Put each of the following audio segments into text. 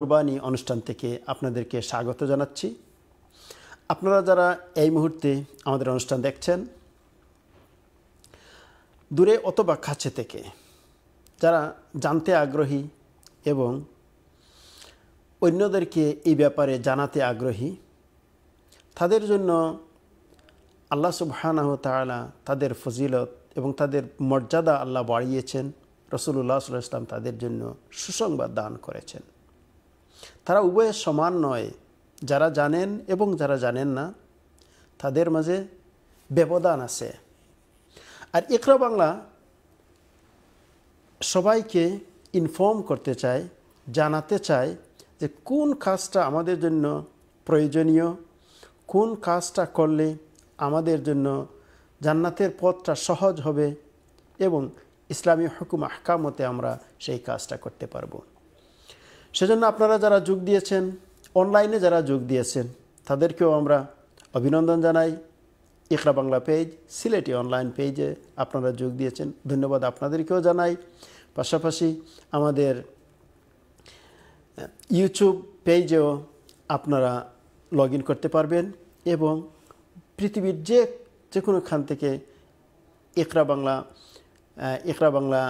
কুরবানি অনুষ্ঠান থেকে আপনাদেরকে স্বাগত জানাচ্ছি আপনারা যারা এই মুহূর্তে আমাদের অনুষ্ঠান দেখছেন দূরে অথবা কাছে থেকে যারা জানতে আগ্রহী এবং অন্যদেরকে এই ব্যাপারে জানাতে আগ্রহী তাদের জন্য আল্লাহ সুবহানাহ তালা তাদের ফজিলত এবং তাদের মর্যাদা আল্লাহ বাড়িয়েছেন রসুল্লাহ সাল্লাহ ইসলাম তাদের জন্য সুসংবাদ দান করেছেন তারা উভয়ে সমান নয় যারা জানেন এবং যারা জানেন না তাদের মাঝে ব্যবধান আছে আর ইকরা বাংলা সবাইকে ইনফর্ম করতে চায় জানাতে চায় যে কোন কাজটা আমাদের জন্য প্রয়োজনীয় কোন কাজটা করলে আমাদের জন্য জান্নাতের পথটা সহজ হবে এবং ইসলামী হুকুম আহকামতে আমরা সেই কাজটা করতে পারবো সেজন্য আপনারা যারা যোগ দিয়েছেন অনলাইনে যারা যোগ দিয়েছেন তাদেরকেও আমরা অভিনন্দন জানাই ইকরা বাংলা পেজ সিলেটি অনলাইন পেজে আপনারা যোগ দিয়েছেন ধন্যবাদ আপনাদেরকেও জানাই পাশাপাশি আমাদের ইউটিউব পেজেও আপনারা লগ করতে পারবেন এবং পৃথিবীর যে যে কোনোখান থেকে ইকরা বাংলা ইকরা বাংলা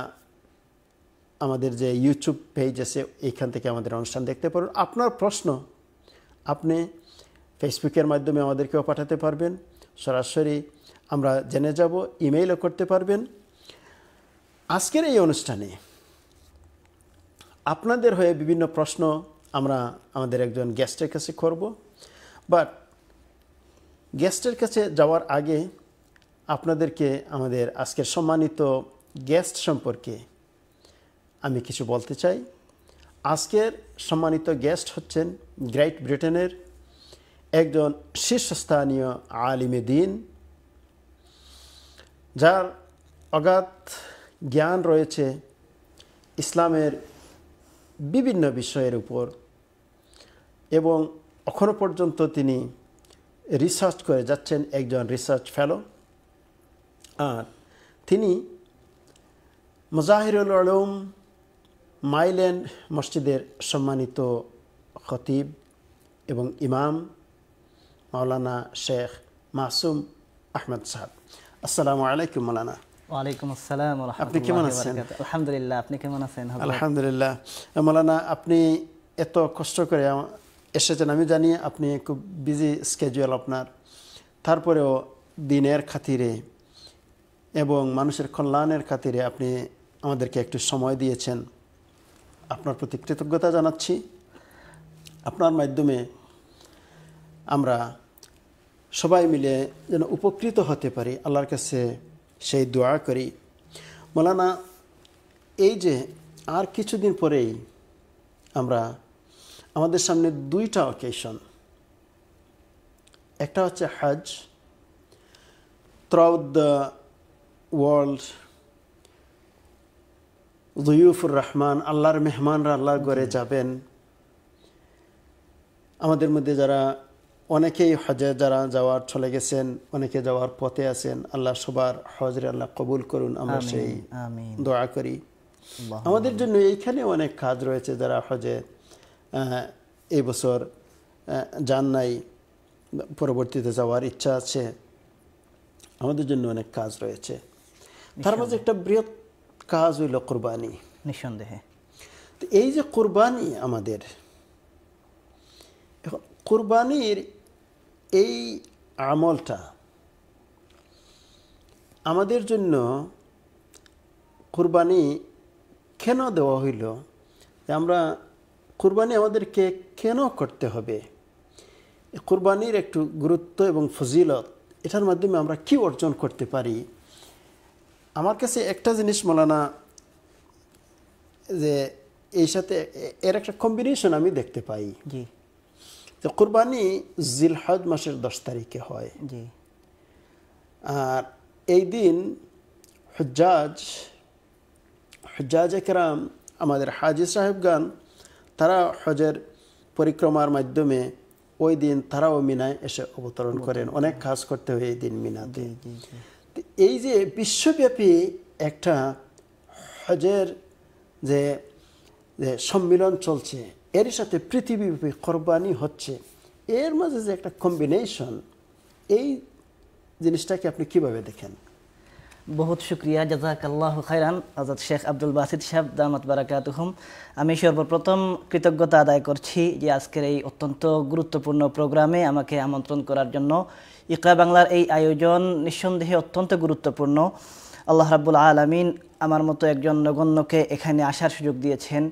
আমাদের যে ইউটিউব পেজ আছে এইখান থেকে আমাদের অনুষ্ঠান দেখতে পারেন আপনার প্রশ্ন আপনি ফেসবুকের মাধ্যমে আমাদেরকেও পাঠাতে পারবেন সরাসরি আমরা জেনে যাব ইমেইলও করতে পারবেন আজকের এই অনুষ্ঠানে আপনাদের হয়ে বিভিন্ন প্রশ্ন আমরা আমাদের একজন গেস্টের কাছে করব বাট গেস্টের কাছে যাওয়ার আগে আপনাদেরকে আমাদের আজকের সম্মানিত গেস্ট সম্পর্কে আমি কিছু বলতে চাই আজকের সম্মানিত গেস্ট হচ্ছেন গ্রেট ব্রিটেনের একজন শীর্ষস্থানীয় আলিমে দিন যার অগাধ জ্ঞান রয়েছে ইসলামের বিভিন্ন বিষয়ের উপর এবং এখনও পর্যন্ত তিনি রিসার্চ করে যাচ্ছেন একজন রিসার্চ ফেলো আর তিনি মুজাহিরুল আলম মাইলেন মসজিদের সম্মানিত খতিব এবং ইমাম মাওলানা শেখ মাসুম আহমদ সাহাব আসসালামু আলাইকুম মালানা ওয়ালাইকুম আসসালাম আপনি কেমন আছেন আলহামদুলিল্লাহ আপনি কেমন আছেন আলহামদুলিল্লাহ মৌলানা আপনি এত কষ্ট করে এসেছেন আমি জানি আপনি খুব বিজি স্কেজুয়াল আপনার তারপরেও দিনের খাতিরে এবং মানুষের কল্যাণের খাতিরে আপনি আমাদেরকে একটু সময় দিয়েছেন আপনার প্রতি কৃতজ্ঞতা জানাচ্ছি আপনার মাধ্যমে আমরা সবাই মিলে যেন উপকৃত হতে পারি আল্লাহর কাছে সেই দোয়া করি মৌলানা এই যে আর কিছুদিন পরেই আমরা আমাদের সামনে দুইটা অকেশন একটা হচ্ছে হাজ থ্রাউট দ্য ওয়ার্ল্ড জয়ুফুর রহমান আল্লাহর মেহমানরা আল্লাহ ঘরে যাবেন আমাদের মধ্যে যারা অনেকেই হজে যারা যাওয়ার চলে গেছেন অনেকে যাওয়ার পথে আছেন আল্লাহ সবার হজরে আল্লাহ কবুল করুন আমরা সেই দোয়া করি আমাদের জন্য এইখানে অনেক কাজ রয়েছে যারা হজে এই বছর যান নাই পরবর্তীতে যাওয়ার ইচ্ছা আছে আমাদের জন্য অনেক কাজ রয়েছে তার মাঝে একটা বৃহৎ কাজ হইল কোরবানি নিঃসন্দেহে তো এই যে কোরবানি আমাদের এখন কোরবানির এই আমলটা আমাদের জন্য কোরবানি কেন দেওয়া হইল আমরা কোরবানি আমাদেরকে কেন করতে হবে কোরবানির একটু গুরুত্ব এবং ফজিলত এটার মাধ্যমে আমরা কি অর্জন করতে পারি আমার কাছে একটা জিনিস মলানা যে এই সাথে এর একটা কম্বিনেশন আমি দেখতে পাই যে কোরবানি জিলহজ মাসের দশ তারিখে হয় আর এই দিন হজ্জাজ হজ্জাজ একরাম আমাদের হাজি সাহেবগান তারা হজের পরিক্রমার মাধ্যমে ওই দিন তারাও মিনায় এসে অবতরণ করেন অনেক কাজ করতে হয় এই দিন মিনাতে এই যে বিশ্বব্যাপী একটা হজের যে যে সম্মিলন চলছে এর সাথে পৃথিবীব্যাপী কোরবানি হচ্ছে এর মাঝে যে একটা কম্বিনেশন এই জিনিসটাকে আপনি কিভাবে দেখেন বহুত শুক্রিয়া জাজাক আল্লাহ খাইরান আজাদ শেখ আব্দুল বাসিদ সাহেব দামাত হুম আমি সর্বপ্রথম কৃতজ্ঞতা আদায় করছি যে আজকের এই অত্যন্ত গুরুত্বপূর্ণ প্রোগ্রামে আমাকে আমন্ত্রণ করার জন্য ইকরা বাংলার এই আয়োজন নিঃসন্দেহে অত্যন্ত গুরুত্বপূর্ণ আল্লাহ রাবুল আলমিন আমার মতো একজন নগণ্যকে এখানে আসার সুযোগ দিয়েছেন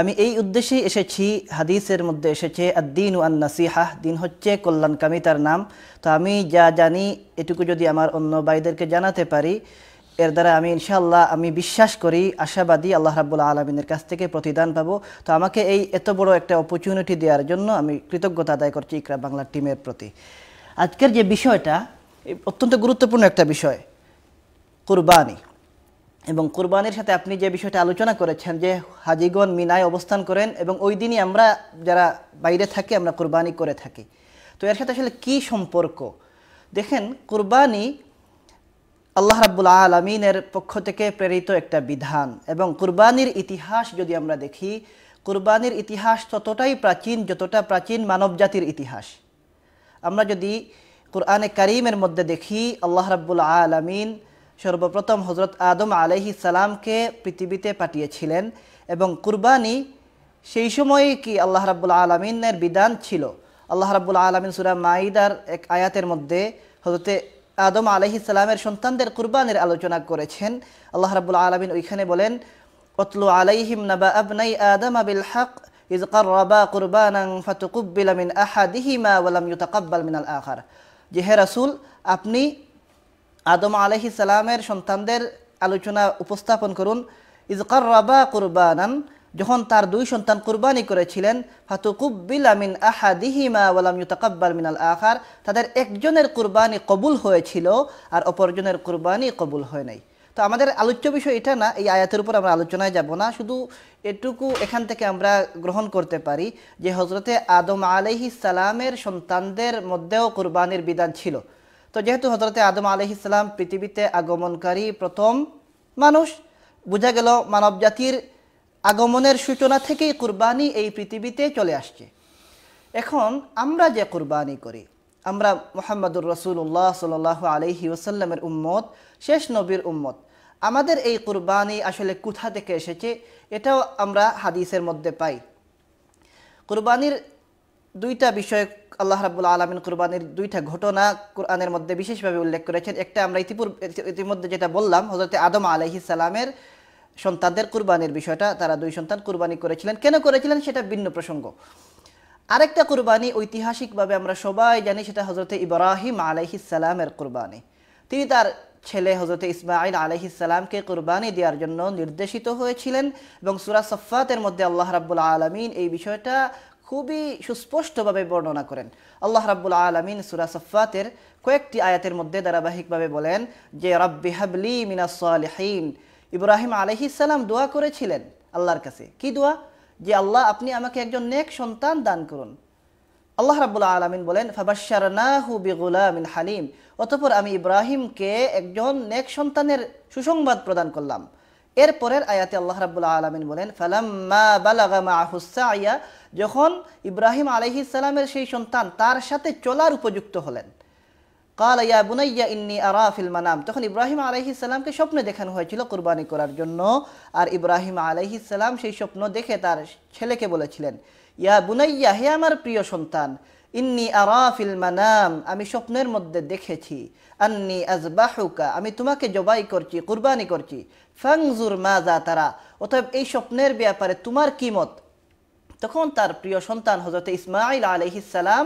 আমি এই উদ্দেশ্যেই এসেছি হাদিসের মধ্যে এসেছে আদ্দিন ও আন্নাসিহাহ দিন হচ্ছে কল্যাণকামী তার নাম তো আমি যা জানি এটুকু যদি আমার অন্য ভাইদেরকে জানাতে পারি এর দ্বারা আমি ইনশাআল্লাহ আমি বিশ্বাস করি আশাবাদী আল্লাহ রাবুল আলমিনের কাছ থেকে প্রতিদান পাবো তো আমাকে এই এত বড় একটা অপরচুনিটি দেওয়ার জন্য আমি কৃতজ্ঞতা আদায় করছি ইকরা বাংলা টিমের প্রতি আজকের যে বিষয়টা অত্যন্ত গুরুত্বপূর্ণ একটা বিষয় কুরবানি এবং কুরবানির সাথে আপনি যে বিষয়টা আলোচনা করেছেন যে হাজিগণ মিনায় অবস্থান করেন এবং ওই দিনই আমরা যারা বাইরে থাকি আমরা কুরবানি করে থাকি তো এর সাথে আসলে কী সম্পর্ক দেখেন কুরবানি আল্লাহ রাবুল আলমিনের পক্ষ থেকে প্রেরিত একটা বিধান এবং কুরবানির ইতিহাস যদি আমরা দেখি কুরবানির ইতিহাস ততটাই প্রাচীন যতটা প্রাচীন মানবজাতির ইতিহাস আমরা যদি কোরআনে কারিমের মধ্যে দেখি আল্লাহ রাব্বুল আলমিন সর্বপ্রথম হজরত আদম আলহি সালামকে পৃথিবীতে পাঠিয়েছিলেন এবং কুরবানি সেই সময়ে কি আল্লাহ রাবুল আলমিনের বিধান ছিল আল্লাহ রাবুল আলমিন সুরা মাইদার এক আয়াতের মধ্যে হজরতে আদম আলহি সালামের সন্তানদের কুরবানির আলোচনা করেছেন আল্লাহ রাবুল আলমিন ওইখানে বলেন অতলু আলাইহিম নবা আবনাই আদম আবিল হক ইজ কাররাবা কুরবানাং ফাতুকুব্বিলা মিন আহাদিহিমা ওয়ালাম ইউতাকাব্বাল মিনাল আখার যে হে রাসূল আপনি আদম আলাইহিস সালামের সন্তানদের আলোচনা উপস্থাপন করুন ইজকার রাবা কুরবানান যখন তার দুই সন্তান কুরবানি করেছিলেন ফাতুকুব্বিল আমিন আহাদিহিমা ওয়ালাম ইউতাকাব্বাল মিনাল আখার তাদের একজনের কুরবানি কবুল হয়েছিল আর অপরজনের কুরবানি কবুল হয় নাই তো আমাদের আলোচ্য বিষয় এটা না এই আয়াতের উপর আমরা আলোচনায় যাব না শুধু এটুকু এখান থেকে আমরা গ্রহণ করতে পারি যে হজরতে আদম আলহি সালামের সন্তানদের মধ্যেও কোরবানির বিধান ছিল তো যেহেতু হজরতে আদম আলহি সালাম পৃথিবীতে আগমনকারী প্রথম মানুষ বোঝা গেল মানব জাতির আগমনের সূচনা থেকেই কোরবানি এই পৃথিবীতে চলে আসছে এখন আমরা যে কোরবানি করি আমরা মোহাম্মদুর রসুল্লাহ সাল আলহি ওসাল্লামের উম্মত শেষ নবীর উম্মত আমাদের এই কুরবানি আসলে কোথা থেকে এসেছে এটাও আমরা হাদিসের মধ্যে পাই কুরবানির দুইটা বিষয় আল্লাহ রাবুল আলমিন কুরবানির দুইটা ঘটনা কোরআনের মধ্যে বিশেষভাবে উল্লেখ করেছেন একটা আমরা ইতিপূর্বে ইতিমধ্যে যেটা বললাম হজরত আদম আলহি সালামের সন্তানদের কুরবানির বিষয়টা তারা দুই সন্তান কুরবানি করেছিলেন কেন করেছিলেন সেটা ভিন্ন প্রসঙ্গ আরেকটা কুরবানি ঐতিহাসিকভাবে আমরা সবাই জানি সেটা হজরত ইব্রাহিম আলহি কুরবানি তিনি তার ছেলে হজরত ইসমাইল ইসালামকে কোরবানি দেওয়ার জন্য নির্দেশিত হয়েছিলেন এবং সুরা সফাতের মধ্যে আল্লাহ রাবুল আলমিন এই বিষয়টা খুবই সুস্পষ্টভাবে বর্ণনা করেন আল্লাহ রাবুল আলমিন সুরা সফাতের কয়েকটি আয়াতের মধ্যে ধারাবাহিকভাবে বলেন যে রব্বি হাবলি মিনাসলিহীন ইব্রাহিম ইসালাম দোয়া করেছিলেন আল্লাহর কাছে কি দোয়া যে আল্লাহ আপনি আমাকে একজন নেক সন্তান দান করুন আল্লাহ রাবুল আলমিন বলেন ফাবাসারনাহু বিগুলামিন হালিম অতপর আমি ইব্রাহিমকে একজন নেক সন্তানের সুসংবাদ প্রদান করলাম এর আয়াতে আল্লাহ রাবুল্লাহ আলমিন বলেন ফালাম্মা বালাগামা হুসাইয়া যখন ইব্রাহিম আলহি ইসালামের সেই সন্তান তার সাথে চলার উপযুক্ত হলেন কাল ইয়া বুনাইয়া ইন্নি আরাফিল মানাম তখন ইব্রাহিম আলহি ইসালামকে স্বপ্নে দেখানো হয়েছিল কুরবানি করার জন্য আর ইব্রাহিম আলহি ইসালাম সেই স্বপ্ন দেখে তার ছেলেকে বলেছিলেন ইয়া বুনাইয়া হে আমার প্রিয় সন্তান ইন্নি আরাফিল মানাম আমি স্বপ্নের মধ্যে দেখেছি আন্নি আজবাহুকা আমি তোমাকে জবাই করছি কুরবানি করছি ফাংজুর মাজা তারা অতএব এই স্বপ্নের ব্যাপারে তোমার কি মত তখন তার প্রিয় সন্তান হজরত ইসমাইল আলহিসাল্লাম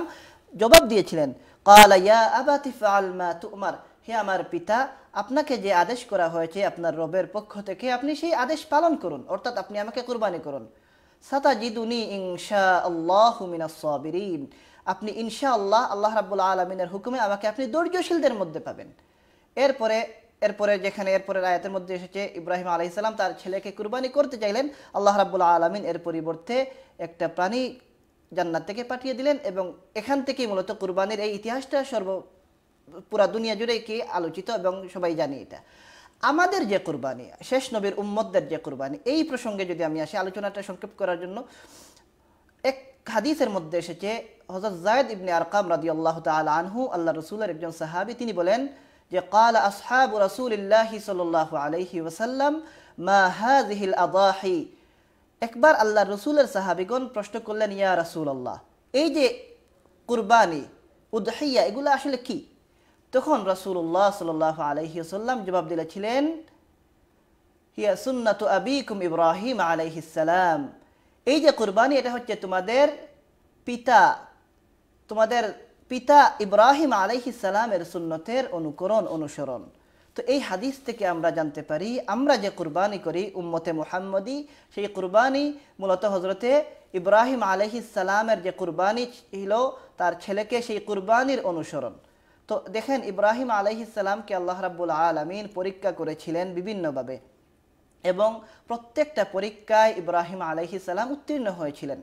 জবাব দিয়েছিলেন কালাইয়া আলমা তুমার হে আমার পিতা আপনাকে যে আদেশ করা হয়েছে আপনার রবের পক্ষ থেকে আপনি সেই আদেশ পালন করুন অর্থাৎ আপনি আমাকে কুরবানি করুন সাতাজিদুনি ইংশা আল্লাহ আপনি ইনশাআল্লাহ আল্লাহ রাবুল আলমিনের হুকুমে আমাকে আপনি ধৈর্যশীলদের মধ্যে পাবেন এরপরে এরপরে যেখানে এরপরে রায়তের মধ্যে এসেছে ইব্রাহিম আলাইসাল্লাম তার ছেলেকে কুরবানি করতে চাইলেন আল্লাহ রাবুল আলমিন এর পরিবর্তে একটা প্রাণী জান্নাত থেকে পাঠিয়ে দিলেন এবং এখান থেকেই মূলত কুরবানির এই ইতিহাসটা সর্ব পুরা দুনিয়া জুড়ে কি আলোচিত এবং সবাই জানি এটা আমাদের যে কুরবানি শেষ নবীর উম্মদদের যে কুরবানি এই প্রসঙ্গে যদি আমি আসি আলোচনাটা সংক্ষেপ করার জন্য হাদিসের মধ্যে এসেছে হজরত জায়দ ইবনে আরকাম রাদি আল্লাহ তাল আনহু আল্লাহ রসুলের একজন সাহাবি তিনি বলেন যে কাল আসহাব রসুলিল্লাহি সাল্লাহ আলহি ওসাল্লাম মা হাজিহিল আদাহি একবার আল্লাহ রসুলের সাহাবিগণ প্রশ্ন করলেন ইয়া রসুল আল্লাহ এই যে কুরবানি উদহিয়া এগুলো আসলে কি তখন রসুল্লাহ সাল আলহি আসাল্লাম জবাব দিলেছিলেন হিয়া সুন্নত আবিকুম ইব্রাহিম আলাইহিসাল্লাম এই যে কোরবানি এটা হচ্ছে তোমাদের পিতা তোমাদের পিতা ইব্রাহিম আলাইহি সালামের সুন্নতের অনুকরণ অনুসরণ তো এই হাদিস থেকে আমরা জানতে পারি আমরা যে কুরবানি করি উম্মতে মোহাম্মদী সেই কুরবানি মূলত হজরতে ইব্রাহিম আলহি সালামের যে কুরবানি ছিল তার ছেলেকে সেই কুরবানির অনুসরণ তো দেখেন ইব্রাহিম আলহিসাল্লামকে আল্লাহ রাবুল আলমিন পরীক্ষা করেছিলেন বিভিন্নভাবে এবং প্রত্যেকটা পরীক্ষায় ইব্রাহিম আলহি উত্তীর্ণ হয়েছিলেন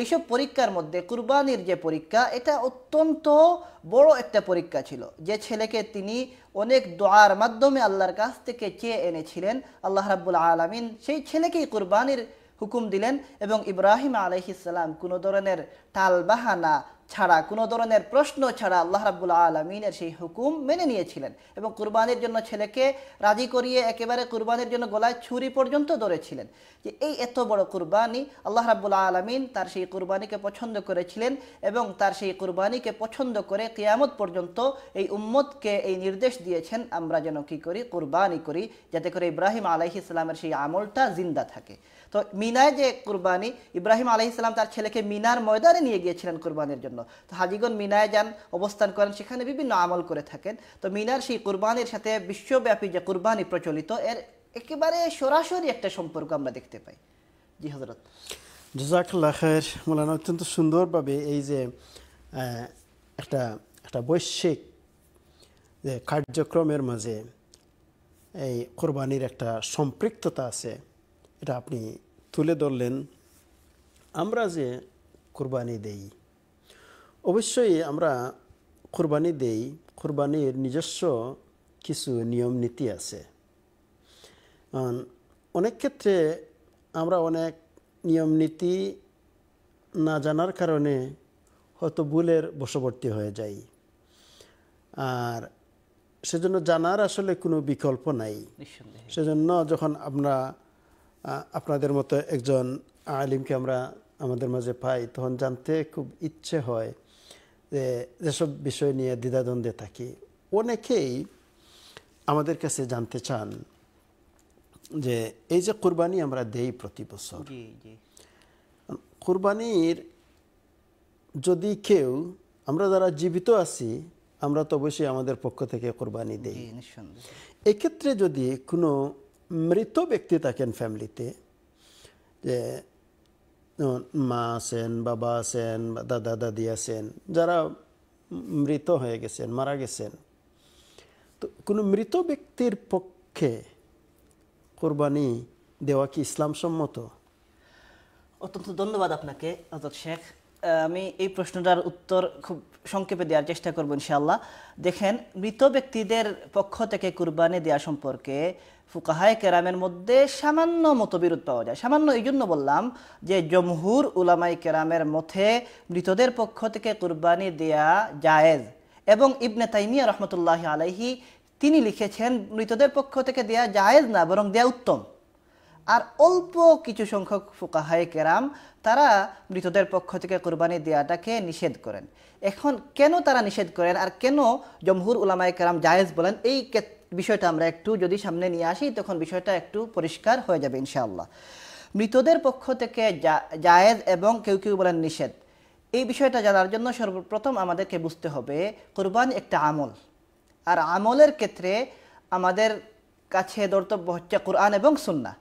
এইসব পরীক্ষার মধ্যে কুরবানির যে পরীক্ষা এটা অত্যন্ত বড় একটা পরীক্ষা ছিল যে ছেলেকে তিনি অনেক দোয়ার মাধ্যমে আল্লাহর কাছ থেকে চেয়ে এনেছিলেন আল্লাহ রাবুল আলমিন সেই ছেলেকেই কুরবানির হুকুম দিলেন এবং ইব্রাহিম আলহিসাল্লাম কোনো ধরনের টালবাহানা ছাড়া কোনো ধরনের প্রশ্ন ছাড়া আল্লাহ রাবুল্লা আলমিনের সেই হুকুম মেনে নিয়েছিলেন এবং কুরবানির জন্য ছেলেকে রাজি করিয়ে একেবারে কুরবানির জন্য গলায় ছুরি পর্যন্ত ধরেছিলেন যে এই এত বড় কুরবানি আল্লাহ রাবুল্লা আলমিন তার সেই কুরবানিকে পছন্দ করেছিলেন এবং তার সেই কুরবানিকে পছন্দ করে কেয়ামত পর্যন্ত এই উম্মতকে এই নির্দেশ দিয়েছেন আমরা যেন কী করি কুরবানি করি যাতে করে ইব্রাহিম আলাইহি ইসলামের সেই আমলটা জিন্দা থাকে তো মিনায় যে কুরবানি ইব্রাহিম আলহ ইসলাম তার ছেলেকে মিনার ময়দানে নিয়ে গিয়েছিলেন কুরবানির জন্য তো হাজিগন মিনায় যান অবস্থান করেন সেখানে বিভিন্ন আমল করে থাকেন তো মিনার সেই কুরবানির সাথে বিশ্বব্যাপী যে কুরবানি প্রচলিত এর একেবারে সরাসরি একটা সম্পর্ক আমরা দেখতে পাই জি হজরত জোজাকুল্লা খের মৌলানা অত্যন্ত সুন্দরভাবে এই যে একটা একটা বৈশ্বিক যে কার্যক্রমের মাঝে এই কোরবানির একটা সম্পৃক্ততা আছে এটা আপনি তুলে ধরলেন আমরা যে কোরবানি দেই অবশ্যই আমরা কোরবানি দেই কোরবানির নিজস্ব কিছু নিয়ম নীতি আছে অনেক ক্ষেত্রে আমরা অনেক নিয়ম নীতি না জানার কারণে হয়তো ভুলের বশবর্তী হয়ে যাই আর সেজন্য জানার আসলে কোনো বিকল্প নাই সেজন্য যখন আমরা আপনাদের মতো একজন আলিমকে আমরা আমাদের মাঝে পাই তখন জানতে খুব ইচ্ছে হয় যে যেসব বিষয় নিয়ে দ্বিধাদ্বন্দ্বে থাকি অনেকেই আমাদের কাছে জানতে চান যে এই যে কোরবানি আমরা দেই প্রতি বছর কোরবানির যদি কেউ আমরা যারা জীবিত আছি আমরা তো অবশ্যই আমাদের পক্ষ থেকে কোরবানি দেই এক্ষেত্রে যদি কোনো মৃত ব্যক্তি থাকেন ফ্যামিলিতে যে মা আছেন বাবা আছেন দাদা দাদি আছেন যারা মৃত হয়ে গেছেন মারা গেছেন তো কোনো মৃত ব্যক্তির পক্ষে কোরবানি দেওয়া কি ইসলামসম্মত অত্যন্ত ধন্যবাদ আপনাকে অজত শেখ আমি এই প্রশ্নটার উত্তর খুব সংক্ষেপে দেওয়ার চেষ্টা করব ইনশাআল্লাহ দেখেন মৃত ব্যক্তিদের পক্ষ থেকে কুরবানি দেওয়া সম্পর্কে ফুকাহায় কেরামের মধ্যে সামান্য মতবিরোধ পাওয়া যায় সামান্য এই জন্য বললাম যে জমহুর উলামাই কেরামের মতে মৃতদের পক্ষ থেকে কুরবানি দেয়া জায়েজ এবং ইবনে তাইমিয়া রহমতুল্লাহ আলহি তিনি লিখেছেন মৃতদের পক্ষ থেকে দেয়া জায়েজ না বরং দেয়া উত্তম আর অল্প কিছু সংখ্যক ফুকাহায় কেরাম তারা মৃতদের পক্ষ থেকে কোরবানি দেওয়াটাকে নিষেধ করেন এখন কেন তারা নিষেধ করেন আর কেন জমহুর উলামায় কেরাম জায়েজ বলেন এই বিষয়টা আমরা একটু যদি সামনে নিয়ে আসি তখন বিষয়টা একটু পরিষ্কার হয়ে যাবে ইনশাআল্লাহ মৃতদের পক্ষ থেকে জায়েজ এবং কেউ কেউ বলেন নিষেধ এই বিষয়টা জানার জন্য সর্বপ্রথম আমাদেরকে বুঝতে হবে কোরবান একটা আমল আর আমলের ক্ষেত্রে আমাদের কাছে দর্তব্য হচ্ছে কোরআন এবং সুন্না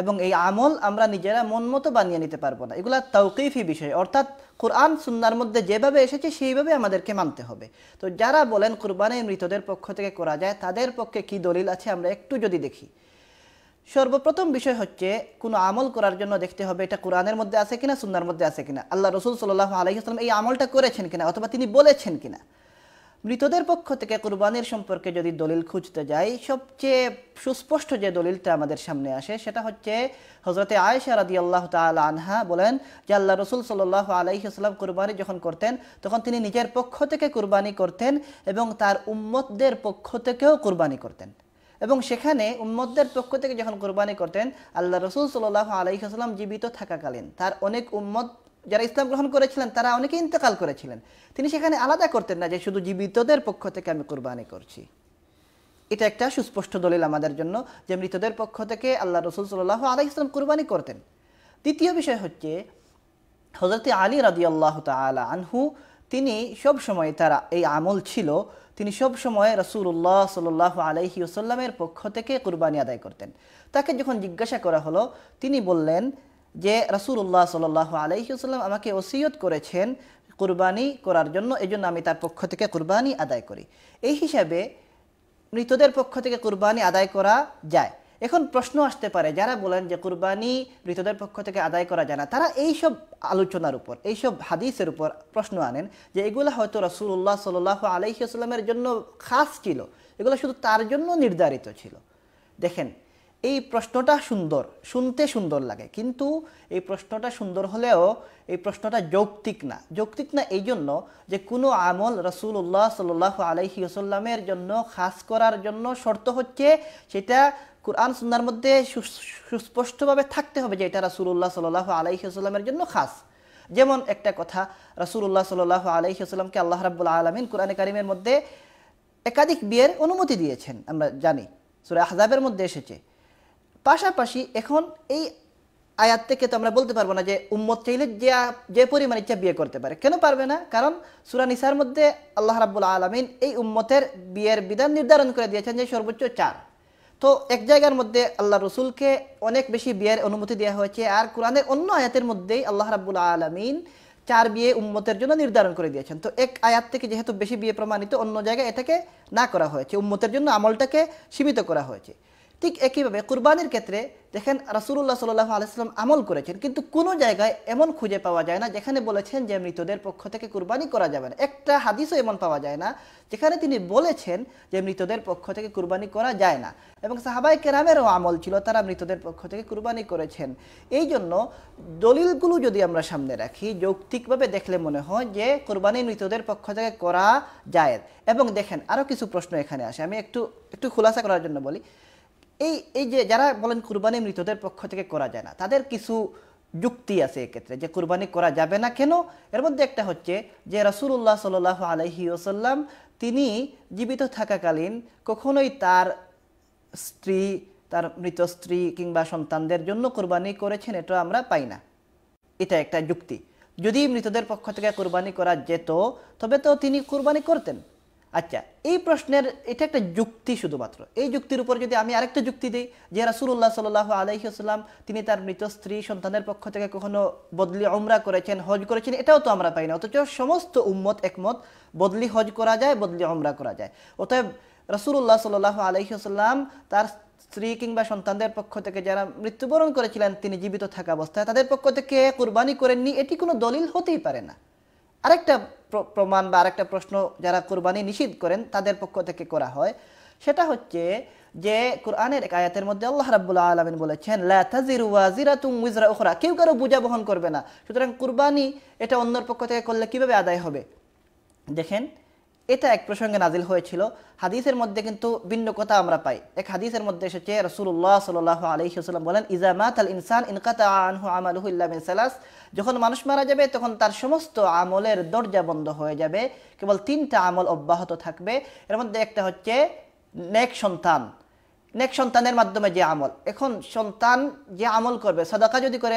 এবং এই আমল আমরা নিজেরা মন মতো বানিয়ে নিতে পারবো না এগুলা তৌকিফি বিষয় অর্থাৎ কোরআন সুন্নার মধ্যে যেভাবে এসেছে সেইভাবে আমাদেরকে মানতে হবে তো যারা বলেন কোরবানি মৃতদের পক্ষ থেকে করা যায় তাদের পক্ষে কি দলিল আছে আমরা একটু যদি দেখি সর্বপ্রথম বিষয় হচ্ছে কোনো আমল করার জন্য দেখতে হবে এটা কোরআনের মধ্যে আছে কিনা সুন্নার মধ্যে আছে কিনা আল্লাহ রসুল সাল্লাহ আলহিহাস্লাম এই আমলটা করেছেন কিনা অথবা তিনি বলেছেন কিনা মৃতদের পক্ষ থেকে কুরবানির সম্পর্কে যদি দলিল খুঁজতে যাই সবচেয়ে সুস্পষ্ট যে দলিলটা আমাদের সামনে আসে সেটা হচ্ছে হজরতে আয়েশা রাদি আল্লাহ তাল আনহা বলেন যে আল্লাহ রসুল সাল্লাহ আলাইসাল্লাম কুরবানি যখন করতেন তখন তিনি নিজের পক্ষ থেকে কুরবানি করতেন এবং তার উম্মতদের পক্ষ থেকেও কুরবানি করতেন এবং সেখানে উম্মতদের পক্ষ থেকে যখন কোরবানি করতেন আল্লাহ রসুল সাল্লাহ আলাইসাল্লাম জীবিত থাকাকালীন তার অনেক উম্মত যারা ইসলাম গ্রহণ করেছিলেন তারা অনেকে ইন্তেকাল করেছিলেন তিনি সেখানে আলাদা করতেন না যে শুধু জীবিতদের পক্ষ থেকে আমি কোরবানি করছি এটা একটা সুস্পষ্ট দলিল আমাদের জন্য যে মৃতদের পক্ষ থেকে আল্লাহ রসুল সাল্লাহ আলাহ ইসলাম কোরবানি করতেন দ্বিতীয় বিষয় হচ্ছে হজরত আলী রাজি আল্লাহ তালা আনহু তিনি সব সময় তারা এই আমল ছিল তিনি সব সময় রসুল্লাহ সাল্লাহ আলহি ওসাল্লামের পক্ষ থেকে কুরবানি আদায় করতেন তাকে যখন জিজ্ঞাসা করা হলো তিনি বললেন যে রাসুল্লাহ সাল্লাহ আলহিউসাল্লাম আমাকে ওসিয়ত করেছেন কুরবানি করার জন্য এই জন্য আমি তার পক্ষ থেকে কুরবানি আদায় করি এই হিসাবে মৃতদের পক্ষ থেকে কুরবানি আদায় করা যায় এখন প্রশ্ন আসতে পারে যারা বলেন যে কুরবানি মৃতদের পক্ষ থেকে আদায় করা যায় না তারা এইসব আলোচনার উপর এইসব হাদিসের উপর প্রশ্ন আনেন যে এগুলো হয়তো রসুল্লাহ সাল্লাহ আলহিউসাল্লামের জন্য খাস ছিল এগুলো শুধু তার জন্য নির্ধারিত ছিল দেখেন এই প্রশ্নটা সুন্দর শুনতে সুন্দর লাগে কিন্তু এই প্রশ্নটা সুন্দর হলেও এই প্রশ্নটা যৌক্তিক না যৌক্তিক না এই জন্য যে কোনো আমল রসুল্লাহ সাল আলহি আসাল্লামের জন্য খাস করার জন্য শর্ত হচ্ছে সেটা কোরআন সুন্দর মধ্যে সুস্পষ্টভাবে থাকতে হবে যে এটা রাসুল্লাহ সাল্লাহ আলহি আসাল্লামের জন্য খাস যেমন একটা কথা উল্লাহ সাল আলহি আসাল্লামকে আল্লাহ রাবুল আলমিন কোরআনে কারিমের মধ্যে একাধিক বিয়ের অনুমতি দিয়েছেন আমরা জানি সুরে আহজাবের মধ্যে এসেছে পাশাপাশি এখন এই আয়াত থেকে তো আমরা বলতে পারবো না যে উম্মত চাইলে যে যে পরিমাণ ইচ্ছা বিয়ে করতে পারে কেন পারবে না কারণ সুরানিসার মধ্যে আল্লাহ রাবুল আলমিন এই উম্মতের বিয়ের বিধান নির্ধারণ করে দিয়েছেন যে সর্বোচ্চ চার তো এক জায়গার মধ্যে আল্লাহ রসুলকে অনেক বেশি বিয়ের অনুমতি দেওয়া হয়েছে আর কোরআনের অন্য আয়াতের মধ্যেই আল্লাহ রাবুল আলমিন চার বিয়ে উম্মতের জন্য নির্ধারণ করে দিয়েছেন তো এক আয়াত থেকে যেহেতু বেশি বিয়ে প্রমাণিত অন্য জায়গায় এটাকে না করা হয়েছে উম্মতের জন্য আমলটাকে সীমিত করা হয়েছে ঠিক একইভাবে কুরবানির ক্ষেত্রে দেখেন রাসুল্লাহ সাল্লাহ আলাইসাল্লাম আমল করেছেন কিন্তু কোনো জায়গায় এমন খুঁজে পাওয়া যায় না যেখানে বলেছেন যে মৃতদের পক্ষ থেকে কুরবানি করা যাবে না একটা হাদিসও এমন পাওয়া যায় না যেখানে তিনি বলেছেন যে মৃতদের পক্ষ থেকে কুরবানি করা যায় না এবং সাহাবাই কেরামেরও আমল ছিল তারা মৃতদের পক্ষ থেকে কুরবানি করেছেন এই জন্য দলিলগুলো যদি আমরা সামনে রাখি যৌক্তিকভাবে দেখলে মনে হয় যে কোরবানি মৃতদের পক্ষ থেকে করা যায় এবং দেখেন আরও কিছু প্রশ্ন এখানে আসে আমি একটু একটু খুলাসা করার জন্য বলি এই এই যে যারা বলেন কুরবানি মৃতদের পক্ষ থেকে করা যায় না তাদের কিছু যুক্তি আছে এক্ষেত্রে যে কুরবানি করা যাবে না কেন এর মধ্যে একটা হচ্ছে যে রাসুল্লাহ সাল আলহি ওসাল্লাম তিনি জীবিত থাকাকালীন কখনোই তার স্ত্রী তার মৃত স্ত্রী কিংবা সন্তানদের জন্য কোরবানি করেছেন এটা আমরা পাই না এটা একটা যুক্তি যদি মৃতদের পক্ষ থেকে কোরবানি করা যেত তবে তো তিনি কোরবানি করতেন আচ্ছা এই প্রশ্নের এটা একটা যুক্তি শুধুমাত্র এই যুক্তির উপর যদি আমি আরেকটা যুক্তি দিই যে রাসুল্লাহ সাল আলহিহাস্লাম তিনি তার মৃত স্ত্রী সন্তানের পক্ষ থেকে কখনো বদলি অমরা করেছেন হজ করেছেন এটাও তো আমরা পাই না অথচ সমস্ত উম্মত একমত বদলি হজ করা যায় বদলি অমরা করা যায় অতএব রাসুল্লাহ সাল্লাহ আলহিহাস্লাম তার স্ত্রী কিংবা সন্তানদের পক্ষ থেকে যারা মৃত্যুবরণ করেছিলেন তিনি জীবিত থাকা অবস্থায় তাদের পক্ষ থেকে কোরবানি করেননি এটি কোনো দলিল হতেই পারে না আরেকটা প্রমাণ বা আরেকটা প্রশ্ন যারা কোরবানি নিষিদ্ধ করেন তাদের পক্ষ থেকে করা হয় সেটা হচ্ছে যে কোরআনের এক আয়াতের মধ্যে আল্লাহ রাবুল্লাহ আলমিন বলেছেন কেউ কারো বোঝা বহন করবে না সুতরাং কুরবানি এটা অন্যর পক্ষ থেকে করলে কিভাবে আদায় হবে দেখেন এটা এক প্রসঙ্গে নাজিল হয়েছিল হাদিসের মধ্যে কিন্তু ভিন্ন কথা আমরা পাই এক হাদিসের মধ্যে এসেছে রসুল্লাহ সাল আলহিম বলেন ইজামাত আল ইনসান ইনকাতা সালাস যখন মানুষ মারা যাবে তখন তার সমস্ত আমলের দরজা বন্ধ হয়ে যাবে কেবল তিনটা আমল অব্যাহত থাকবে এর মধ্যে একটা হচ্ছে নেক সন্তান নেক সন্তানের মাধ্যমে যে আমল এখন সন্তান যে আমল করবে সদাকা যদি করে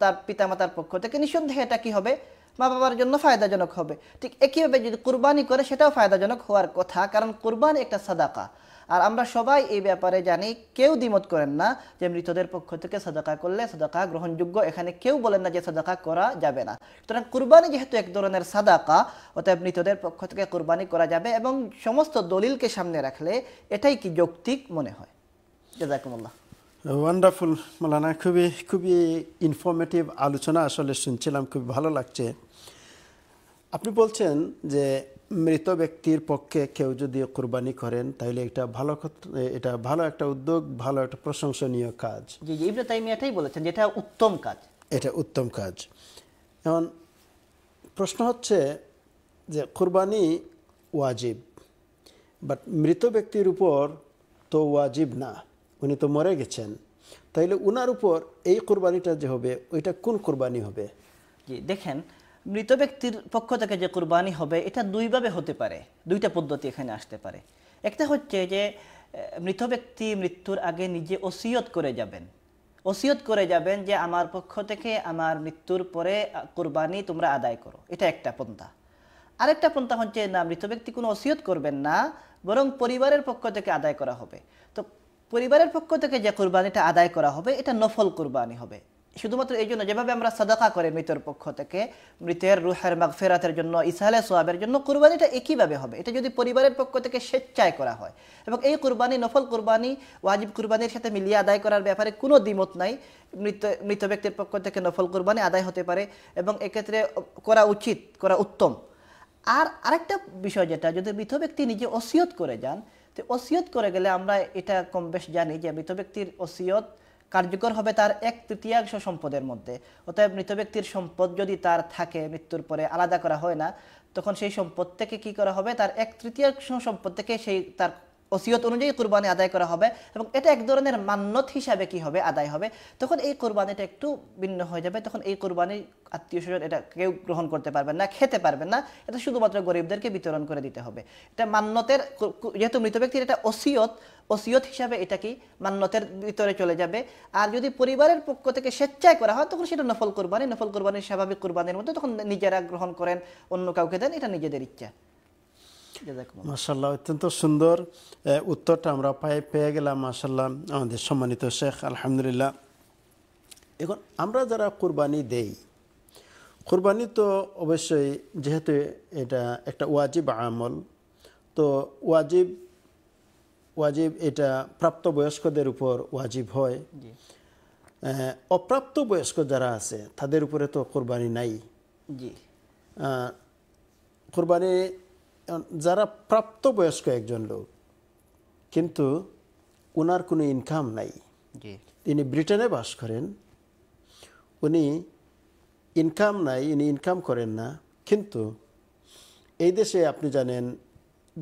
তার পিতামাতার পক্ষ থেকে নিঃসন্দেহে এটা কী হবে মা বাবার জন্য ফায়দাজনক হবে ঠিক একইভাবে যদি কোরবানি করে সেটাও ফায়দাজনক হওয়ার কথা কারণ কোরবানি একটা সাদাকা আর আমরা সবাই এই ব্যাপারে জানি কেউ দ্বিমত করেন না যে মৃতদের পক্ষ থেকে সদাকা করলে সদাকা গ্রহণযোগ্য এখানে কেউ বলেন না যে সাদাকা করা যাবে না সুতরাং কুরবানি যেহেতু এক ধরনের সাদাকা অতএব মৃতদের পক্ষ থেকে কুরবানি করা যাবে এবং সমস্ত দলিলকে সামনে রাখলে এটাই কি যৌক্তিক মনে হয় জাজাকুমুল্লাহ ওয়ান্ডারফুল মালানা খুবই খুবই ইনফর্মেটিভ আলোচনা আসলে শুনছিলাম খুব ভালো লাগছে আপনি বলছেন যে মৃত ব্যক্তির পক্ষে কেউ যদি কোরবানি করেন তাহলে এটা ভালো এটা ভালো একটা উদ্যোগ ভালো একটা প্রশংসনীয় কাজ জি এটাই বলেছেন যে এটা উত্তম কাজ এটা উত্তম কাজ এখন প্রশ্ন হচ্ছে যে কোরবানি ওয়াজিব বাট মৃত ব্যক্তির উপর তো ওয়াজিব না উনি তো মরে গেছেন তাইলে উনার উপর এই কোরবানিটা যে হবে ওইটা কোন কোরবানি হবে জি দেখেন মৃত ব্যক্তির পক্ষ থেকে যে কোরবানি হবে এটা দুইভাবে হতে পারে দুইটা পদ্ধতি এখানে আসতে পারে একটা হচ্ছে যে মৃত ব্যক্তি মৃত্যুর আগে নিজে ওসিয়ত করে যাবেন ওসিয়ত করে যাবেন যে আমার পক্ষ থেকে আমার মৃত্যুর পরে কোরবানি তোমরা আদায় করো এটা একটা পন্থা আরেকটা পন্থা হচ্ছে না মৃত ব্যক্তি কোনো ওসিয়ত করবেন না বরং পরিবারের পক্ষ থেকে আদায় করা হবে পরিবারের পক্ষ থেকে যে কোরবানিটা আদায় করা হবে এটা নফল কোরবানি হবে শুধুমাত্র এই জন্য যেভাবে আমরা সাদাকা করে মৃতের পক্ষ থেকে মৃতের রুহের মাগফেরাতের জন্য ইসালে সোয়াবের জন্য কোরবানিটা একইভাবে হবে এটা যদি পরিবারের পক্ষ থেকে স্বেচ্ছায় করা হয় এবং এই কোরবানি নফল কোরবানি ওয়াজিব কুরবানির সাথে মিলিয়ে আদায় করার ব্যাপারে কোনো দ্বিমত নাই মৃত মৃত ব্যক্তির পক্ষ থেকে নফল কোরবানি আদায় হতে পারে এবং এক্ষেত্রে করা উচিত করা উত্তম আর আরেকটা বিষয় যেটা যদি মৃত ব্যক্তি নিজে অসিয়ত করে যান তো ওসিয়ত করে গেলে আমরা এটা কম বেশ জানি যে মৃত ব্যক্তির ওসিয়ত কার্যকর হবে তার এক তৃতীয়াংশ সম্পদের মধ্যে অতএব মৃত ব্যক্তির সম্পদ যদি তার থাকে মৃত্যুর পরে আলাদা করা হয় না তখন সেই সম্পদ থেকে কি করা হবে তার এক তৃতীয়াংশ সম্পদ থেকে সেই তার ওসিয়ত অনুযায়ী কোরবানি আদায় করা হবে এবং এটা এক ধরনের মান্যত হিসাবে কি হবে আদায় হবে তখন এই কোরবানিটা একটু ভিন্ন হয়ে যাবে তখন এই কোরবানি আত্মীয় স্বজন এটা কেউ গ্রহণ করতে পারবেন না খেতে পারবেন না এটা শুধুমাত্র গরিবদেরকে বিতরণ করে দিতে হবে এটা মান্যতের যেহেতু মৃত ব্যক্তির এটা ওসিয়ত ওসিয়ত হিসাবে এটা কি মান্যতের ভিতরে চলে যাবে আর যদি পরিবারের পক্ষ থেকে স্বেচ্ছায় করা হয় তখন সেটা নফল কোরবানি নফল কোরবানির স্বাভাবিক কোরবানির মধ্যে তখন নিজেরা গ্রহণ করেন অন্য কাউকে দেন এটা নিজেদের ইচ্ছা মাসাল্লাহ অত্যন্ত সুন্দর উত্তরটা আমরা পাই পেয়ে গেলাম মাসাল্লাহ আমাদের সম্মানিত শেখ আলহামদুলিল্লাহ এখন আমরা যারা কোরবানি দেই কোরবানি তো অবশ্যই যেহেতু এটা একটা ওয়াজিব আমল তো ওয়াজিব ওয়াজিব এটা প্রাপ্তবয়স্কদের উপর ওয়াজিব হয় অপ্রাপ্ত বয়স্ক যারা আছে তাদের উপরে তো কোরবানি নাই জি কোরবানি যারা প্রাপ্তবয়স্ক একজন লোক কিন্তু ওনার কোনো ইনকাম নাই তিনি ব্রিটেনে বাস করেন উনি ইনকাম নাই ইনি ইনকাম করেন না কিন্তু এই দেশে আপনি জানেন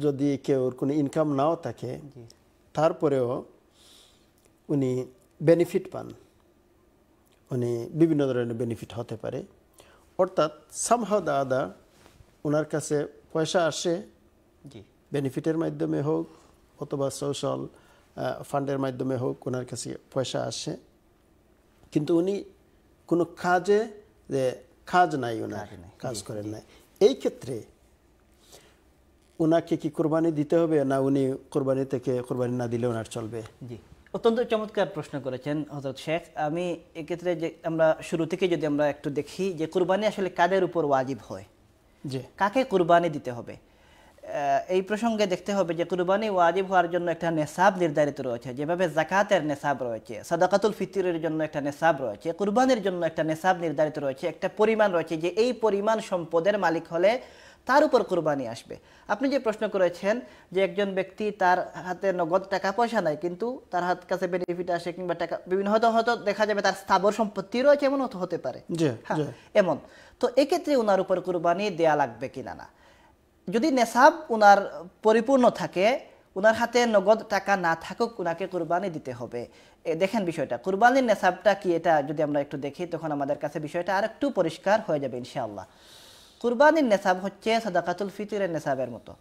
যদি কেউ কোনো ইনকাম নাও থাকে তারপরেও উনি বেনিফিট পান উনি বিভিন্ন ধরনের বেনিফিট হতে পারে অর্থাৎ সামহাও দাদা ওনার কাছে পয়সা আসে বেনিফিটের মাধ্যমে হোক অথবা সোশ্যাল ফান্ডের মাধ্যমে হোক ওনার কাছে পয়সা আসে কিন্তু উনি কোনো কাজে যে কাজ নাই ওনার কাজ করেন নাই এই ক্ষেত্রে ওনাকে কি কোরবানি দিতে হবে না উনি কোরবানি থেকে কোরবানি না দিলে ওনার চলবে জি অত্যন্ত চমৎকার প্রশ্ন করেছেন হজরত শেখ আমি এক্ষেত্রে যে আমরা শুরু থেকে যদি আমরা একটু দেখি যে কোরবানি আসলে কাদের উপর ওয়াজিব হয় কাকে কুরবানি দিতে হবে এই প্রসঙ্গে দেখতে হবে যে কুরবানি ওয়াজিব হওয়ার জন্য একটা নেশাব নির্ধারিত রয়েছে যেভাবে জাকাতের নেশাব রয়েছে সাদাকাতুল ফিতিরের জন্য একটা নেশাব রয়েছে কুরবানির জন্য একটা নেশাব নির্ধারিত রয়েছে একটা পরিমাণ রয়েছে যে এই পরিমাণ সম্পদের মালিক হলে তার উপর কোরবানি আসবে আপনি যে প্রশ্ন করেছেন যে একজন ব্যক্তি তার হাতে নগদ টাকা পয়সা নাই কিন্তু তার হাত কাছে বেনিফিট আসে কিংবা টাকা বিভিন্ন হয়তো হয়তো দেখা যাবে তার স্থাবর সম্পত্তি রয়েছে এমন হতে পারে হ্যাঁ, এমন তো এক্ষেত্রে ওনার উপর কোরবানি দেয়া লাগবে কিনা না যদি নেশাব ওনার পরিপূর্ণ থাকে ওনার হাতে নগদ টাকা না থাকুক ওনাকে কোরবানি দিতে হবে দেখেন বিষয়টা কোরবানির নেশাবটা কি এটা যদি আমরা একটু দেখি তখন আমাদের কাছে বিষয়টা আর একটু পরিষ্কার হয়ে যাবে ইনশাআল্লাহ কুরবানির নেশাব হচ্ছে সাদাকাতুল ফিতরের নেশাবের মতো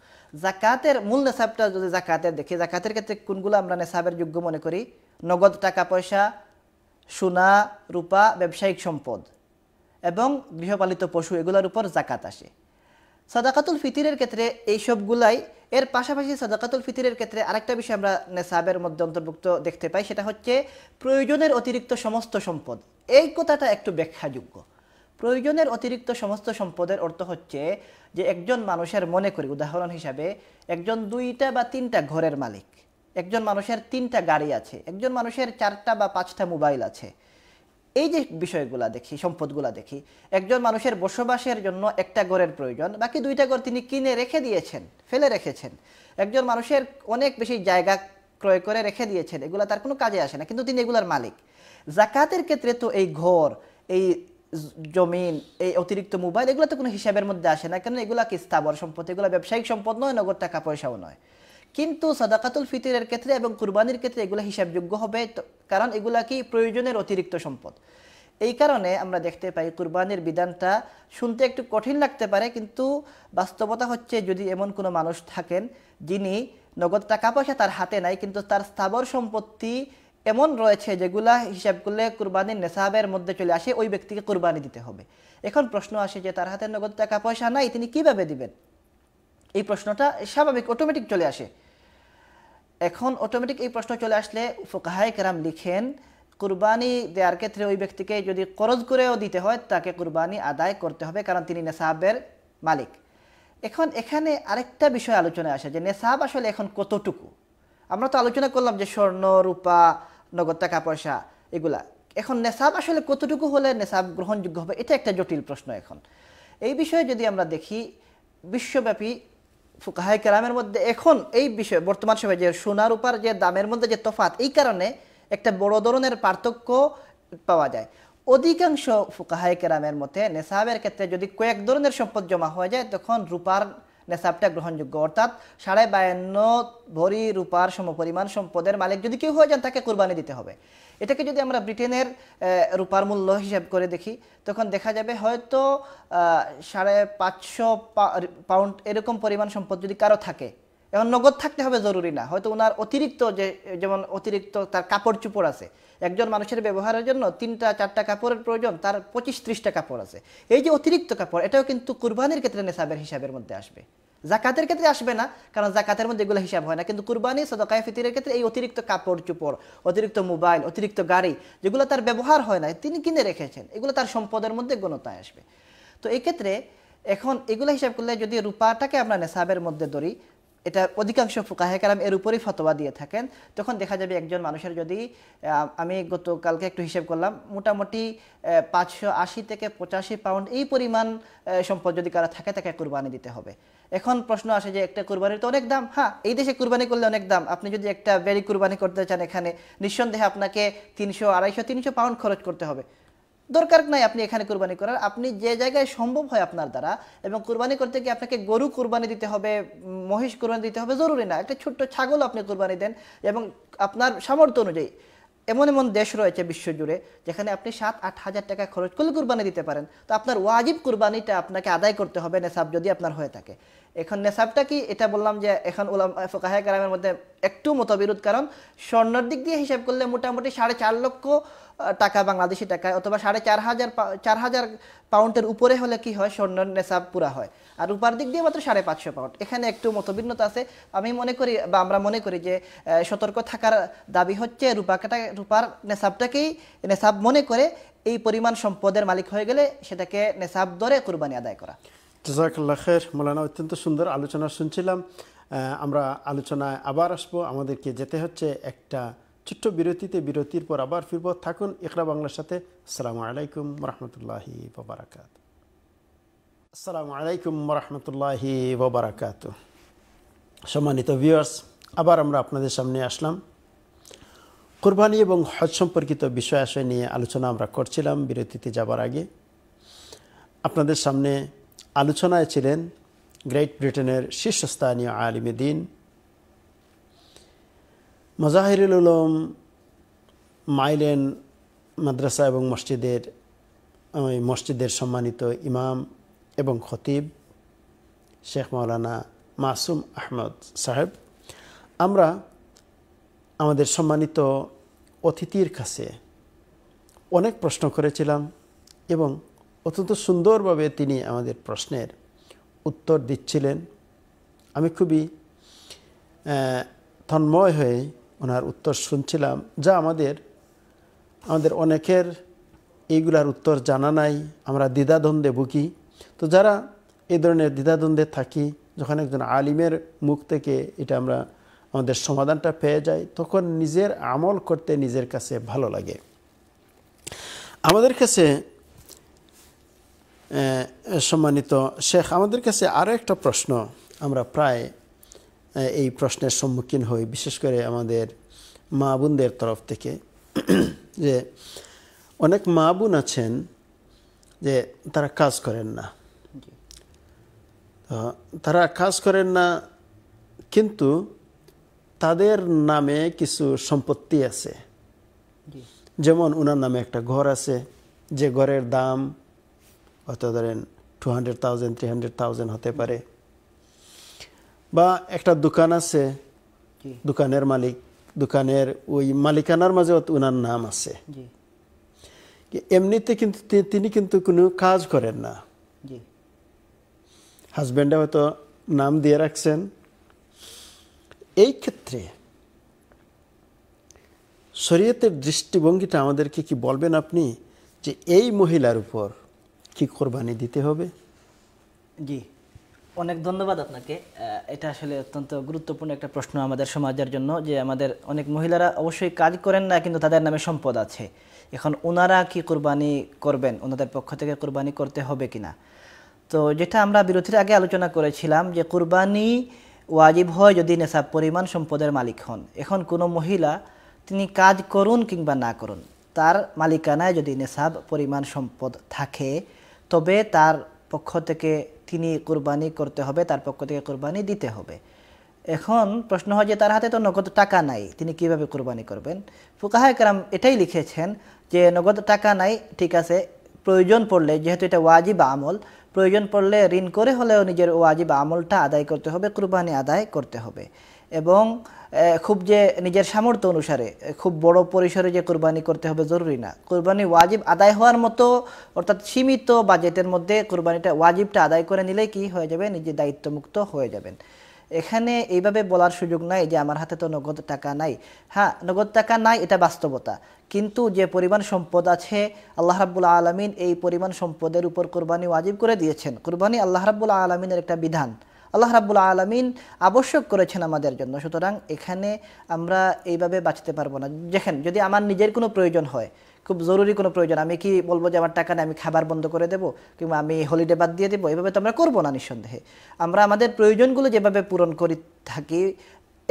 জাকাতের মূল নেশাবটা যদি জাকাতের দেখি জাকাতের ক্ষেত্রে কোনগুলো আমরা নেশাবের যোগ্য মনে করি নগদ টাকা পয়সা সোনা রূপা ব্যবসায়িক সম্পদ এবং গৃহপালিত পশু এগুলোর উপর জাকাত আসে সাদাকাতুল ফিতিরের ক্ষেত্রে এই সবগুলাই এর পাশাপাশি সাদাকাতুল ফিতিরের ক্ষেত্রে আরেকটা বিষয় আমরা নেশাবের মধ্যে অন্তর্ভুক্ত দেখতে পাই সেটা হচ্ছে প্রয়োজনের অতিরিক্ত সমস্ত সম্পদ এই কথাটা একটু ব্যাখ্যাযোগ্য প্রয়োজনের অতিরিক্ত সমস্ত সম্পদের অর্থ হচ্ছে যে একজন মানুষের মনে করি উদাহরণ হিসাবে একজন দুইটা বা তিনটা ঘরের মালিক একজন মানুষের তিনটা গাড়ি আছে একজন মানুষের চারটা বা পাঁচটা মোবাইল আছে এই যে বিষয়গুলা দেখি সম্পদগুলা দেখি একজন মানুষের বসবাসের জন্য একটা ঘরের প্রয়োজন বাকি দুইটা ঘর তিনি কিনে রেখে দিয়েছেন ফেলে রেখেছেন একজন মানুষের অনেক বেশি জায়গা ক্রয় করে রেখে দিয়েছেন এগুলা তার কোনো কাজে আসে না কিন্তু তিনি এগুলার মালিক জাকাতের ক্ষেত্রে তো এই ঘর এই জমিন এই অতিরিক্ত মোবাইল এগুলো তো কোনো হিসাবের মধ্যে আসে না কেন এগুলা কি স্থাবর সম্পদ এগুলো ব্যবসায়িক সম্পদ নয় নগদ টাকা পয়সাও নয় কিন্তু সাদাকাতুল ফিতরের ক্ষেত্রে এবং কুরবানির ক্ষেত্রে এগুলো হিসাবযোগ্য হবে কারণ এগুলা কি প্রয়োজনের অতিরিক্ত সম্পদ এই কারণে আমরা দেখতে পাই কুরবানির বিধানটা শুনতে একটু কঠিন লাগতে পারে কিন্তু বাস্তবতা হচ্ছে যদি এমন কোনো মানুষ থাকেন যিনি নগদ টাকা পয়সা তার হাতে নাই কিন্তু তার স্থাবর সম্পত্তি এমন রয়েছে যেগুলা হিসাব করলে কুরবানির নেশাবের মধ্যে চলে আসে ওই ব্যক্তিকে কুরবানি দিতে হবে এখন প্রশ্ন আসে যে তার হাতে নগদ টাকা পয়সা নাই তিনি কিভাবে দিবেন এই প্রশ্নটা স্বাভাবিক অটোমেটিক চলে আসে এখন অটোমেটিক এই প্রশ্ন চলে আসলে ফোকাহায় কেরাম লিখেন কুরবানি দেওয়ার ক্ষেত্রে ওই ব্যক্তিকে যদি করজ করেও দিতে হয় তাকে কুরবানি আদায় করতে হবে কারণ তিনি নেশাবের মালিক এখন এখানে আরেকটা বিষয় আলোচনায় আসে যে নেশাব আসলে এখন কতটুকু আমরা তো আলোচনা করলাম যে স্বর্ণ রূপা নগদ টাকা পয়সা এগুলা এখন নেশাব আসলে কতটুকু হলে নেশাব গ্রহণযোগ্য হবে এটা একটা জটিল প্রশ্ন এখন এই বিষয়ে যদি আমরা দেখি বিশ্বব্যাপী ফুকাহাই কেরামের মধ্যে এখন এই বিষয়ে বর্তমান সময়ে যে সোনার উপার যে দামের মধ্যে যে তফাত এই কারণে একটা বড় ধরনের পার্থক্য পাওয়া যায় অধিকাংশ ফুকাহাই কেরামের মতে নেশাবের ক্ষেত্রে যদি কয়েক ধরনের সম্পদ জমা হয়ে যায় তখন রূপার নেশাবটা গ্রহণযোগ্য অর্থাৎ সাড়ে বায়ান্ন ভরি রূপার সমপরিমাণ সম্পদের মালিক যদি কেউ হয়ে যান তাকে কোরবানি দিতে হবে এটাকে যদি আমরা ব্রিটেনের রূপার মূল্য হিসাব করে দেখি তখন দেখা যাবে হয়তো সাড়ে পাঁচশো পাউন্ড এরকম পরিমাণ সম্পদ যদি কারো থাকে এখন নগদ থাকতে হবে জরুরি না হয়তো ওনার অতিরিক্ত যে যেমন অতিরিক্ত তার কাপড় চুপড় আছে একজন মানুষের ব্যবহারের জন্য তিনটা চারটা কাপড়ের প্রয়োজন তার পঁচিশ ত্রিশটা কাপড় আছে এই যে অতিরিক্ত কাপড় এটাও কিন্তু কুরবানির ক্ষেত্রে নেশাবের হিসাবের মধ্যে আসবে জাকাতের ক্ষেত্রে আসবে না কারণ জাকাতের মধ্যে এগুলো হিসাব হয় না কিন্তু কুরবানি সদকায় ফিতিরের ক্ষেত্রে এই অতিরিক্ত কাপড় চোপড় অতিরিক্ত মোবাইল অতিরিক্ত গাড়ি যেগুলো তার ব্যবহার হয় না তিনি কিনে রেখেছেন এগুলো তার সম্পদের মধ্যে গণতায় আসবে তো এক্ষেত্রে এখন এগুলো হিসাব করলে যদি রূপাটাকে আমরা নেশাবের মধ্যে ধরি এটা অধিকাংশ ফুকাহে কালাম এর উপরেই ফতোয়া দিয়ে থাকেন তখন দেখা যাবে একজন মানুষের যদি আমি গতকালকে একটু হিসেব করলাম মোটামুটি পাঁচশো আশি থেকে পঁচাশি পাউন্ড এই পরিমাণ সম্পদ যদি কারা থাকে তাকে কোরবানি দিতে হবে এখন প্রশ্ন আসে যে একটা কোরবানির তো অনেক দাম হ্যাঁ এই দেশে কোরবানি করলে অনেক দাম আপনি যদি একটা বেরি কুরবানি করতে চান এখানে নিঃসন্দেহে আপনাকে তিনশো আড়াইশো তিনশো পাউন্ড খরচ করতে হবে দরকার নাই আপনি এখানে কোরবানি করার আপনি যে জায়গায় সম্ভব হয় আপনার দ্বারা এবং কোরবানি করতে গিয়ে আপনাকে গরু কোরবানি দিতে হবে মহিষ কোরবানি দিতে হবে জরুরি না একটা ছোট্ট ছাগল আপনি কোরবানি দেন এবং আপনার সামর্থ্য অনুযায়ী এমন এমন দেশ রয়েছে বিশ্বজুড়ে যেখানে আপনি সাত আট হাজার টাকা খরচ করলে কুরবানি দিতে পারেন তো আপনার ওয়াজিব কুরবানিটা আপনাকে আদায় করতে হবে নেশাব যদি আপনার হয়ে থাকে এখন নেশাবটা কি এটা বললাম যে এখন ওলাম ফোকাহে গ্রামের মধ্যে একটু মতবিরোধ কারণ স্বর্ণের দিক দিয়ে হিসাব করলে মোটামুটি সাড়ে চার লক্ষ টাকা বাংলাদেশি টাকায় অথবা সাড়ে চার হাজার চার হাজার পাউন্ডের উপরে হলে কি হয় স্বর্ণের নেশাব পুরা হয় আর উপার দিক দিয়ে মাত্র সাড়ে পাঁচশো পাউন্ড এখানে একটু মতবিন্নতা আছে আমি মনে করি বা আমরা মনে করি যে সতর্ক থাকার দাবি হচ্ছে রূপাকাটা রূপার নেশাবটাকেই নেশাব মনে করে এই পরিমাণ সম্পদের মালিক হয়ে গেলে সেটাকে নেশাব দরে কোরবানি আদায় করা জাজাকাল্লা খের মৌলানা অত্যন্ত সুন্দর আলোচনা শুনছিলাম আমরা আলোচনায় আবার আসবো আমাদেরকে যেতে হচ্ছে একটা ছোট্ট বিরতিতে বিরতির পর আবার ফিরব থাকুন ইকরা বাংলার সাথে সালাম আলাইকুম রহমতুল্লাহি ববরাকাত আসসালামু আলাইকুম রহমতুল্লাহি ববরাকাত সম্মানিত ভিউর্স আবার আমরা আপনাদের সামনে আসলাম কোরবানি এবং হজ সম্পর্কিত বিষয় আশয় নিয়ে আলোচনা আমরা করছিলাম বিরতিতে যাবার আগে আপনাদের সামনে আলোচনায় ছিলেন গ্রেট ব্রিটেনের শীর্ষস্থানীয় আলিমে দিন মজাহিরুল উলম মাইলেন মাদ্রাসা এবং মসজিদের মসজিদের সম্মানিত ইমাম এবং খতিব শেখ মৌলানা মাসুম আহমদ সাহেব আমরা আমাদের সম্মানিত অতিথির কাছে অনেক প্রশ্ন করেছিলাম এবং অত্যন্ত সুন্দরভাবে তিনি আমাদের প্রশ্নের উত্তর দিচ্ছিলেন আমি খুবই তন্ময় হয়ে ওনার উত্তর শুনছিলাম যা আমাদের আমাদের অনেকের এইগুলার উত্তর জানা নাই আমরা দ্বিধাদ্বন্দ্বে ভুগি তো যারা এই ধরনের দ্বিধাদ্বন্দ্বে থাকি যখন একজন আলিমের মুখ থেকে এটা আমরা আমাদের সমাধানটা পেয়ে যাই তখন নিজের আমল করতে নিজের কাছে ভালো লাগে আমাদের কাছে সম্মানিত শেখ আমাদের কাছে আরও একটা প্রশ্ন আমরা প্রায় এই প্রশ্নের সম্মুখীন হই বিশেষ করে আমাদের মা বোনদের তরফ থেকে যে অনেক মা বোন আছেন যে তারা কাজ করেন না তারা কাজ করেন না কিন্তু তাদের নামে কিছু সম্পত্তি আছে যেমন ওনার নামে একটা ঘর আছে যে ঘরের দাম হয়তো ধরেন two hundred thousand three hundred thousand হতে পারে বা একটা দোকান আছে দোকানের মালিক দোকানের ওই মালিকানার মাঝে ওনার নাম আছে এমনিতে কিন্তু তিনি কিন্তু কোনো কাজ করেন না হাজব্যান্ডে হয়তো নাম দিয়ে রাখছেন এই ক্ষেত্রে শরীয়তের দৃষ্টিভঙ্গিটা আমাদেরকে কি বলবেন আপনি যে এই মহিলার উপর কি কোরবানি দিতে হবে জি অনেক ধন্যবাদ আপনাকে এটা আসলে অত্যন্ত গুরুত্বপূর্ণ একটা প্রশ্ন আমাদের সমাজের জন্য যে আমাদের অনেক মহিলারা অবশ্যই কাজ করেন না কিন্তু তাদের নামে সম্পদ আছে এখন ওনারা কি কোরবানি করবেন ওনাদের পক্ষ থেকে কোরবানি করতে হবে কি না তো যেটা আমরা বিরোধীর আগে আলোচনা করেছিলাম যে কোরবানি ওয়াজিব হয় যদি নেশাব পরিমাণ সম্পদের মালিক হন এখন কোনো মহিলা তিনি কাজ করুন কিংবা না করুন তার মালিকানায় যদি নেশাব পরিমাণ সম্পদ থাকে তবে তার পক্ষ থেকে তিনি কোরবানি করতে হবে তার পক্ষ থেকে কোরবানি দিতে হবে এখন প্রশ্ন হয় যে তার হাতে তো নগদ টাকা নাই তিনি কিভাবে কোরবানি করবেন ফুকাহা একরাম এটাই লিখেছেন যে নগদ টাকা নাই ঠিক আছে প্রয়োজন পড়লে যেহেতু এটা ওয়াজিব আমল প্রয়োজন পড়লে ঋণ করে হলেও নিজের ওয়াজিব আমলটা আদায় করতে হবে কোরবানি আদায় করতে হবে এবং খুব যে নিজের সামর্থ্য অনুসারে খুব বড় পরিসরে যে কোরবানি করতে হবে জরুরি না কোরবানি ওয়াজিব আদায় হওয়ার মতো অর্থাৎ সীমিত বাজেটের মধ্যে কোরবানিটা ওয়াজিবটা আদায় করে নিলে কি হয়ে যাবে নিজে দায়িত্বমুক্ত হয়ে যাবেন এখানে এইভাবে বলার সুযোগ নাই যে আমার হাতে তো নগদ টাকা নাই হ্যাঁ নগদ টাকা নাই এটা বাস্তবতা কিন্তু যে পরিমাণ সম্পদ আছে আল্লাহ রাবুল আলমিন এই পরিমাণ সম্পদের উপর কোরবানি ওয়াজিব করে দিয়েছেন কোরবানি আল্লাহ রাবুল আলমিনের একটা বিধান আল্লাহ রাবুল আলমিন আবশ্যক করেছেন আমাদের জন্য সুতরাং এখানে আমরা এইভাবে বাঁচতে পারবো না দেখেন যদি আমার নিজের কোনো প্রয়োজন হয় খুব জরুরি কোনো প্রয়োজন আমি কি বলবো যে আমার টাকা নেই আমি খাবার বন্ধ করে দেবো কিংবা আমি হলিডে বাদ দিয়ে দেবো এভাবে তো আমরা করবো না নিঃসন্দেহে আমরা আমাদের প্রয়োজনগুলো যেভাবে পূরণ করি থাকি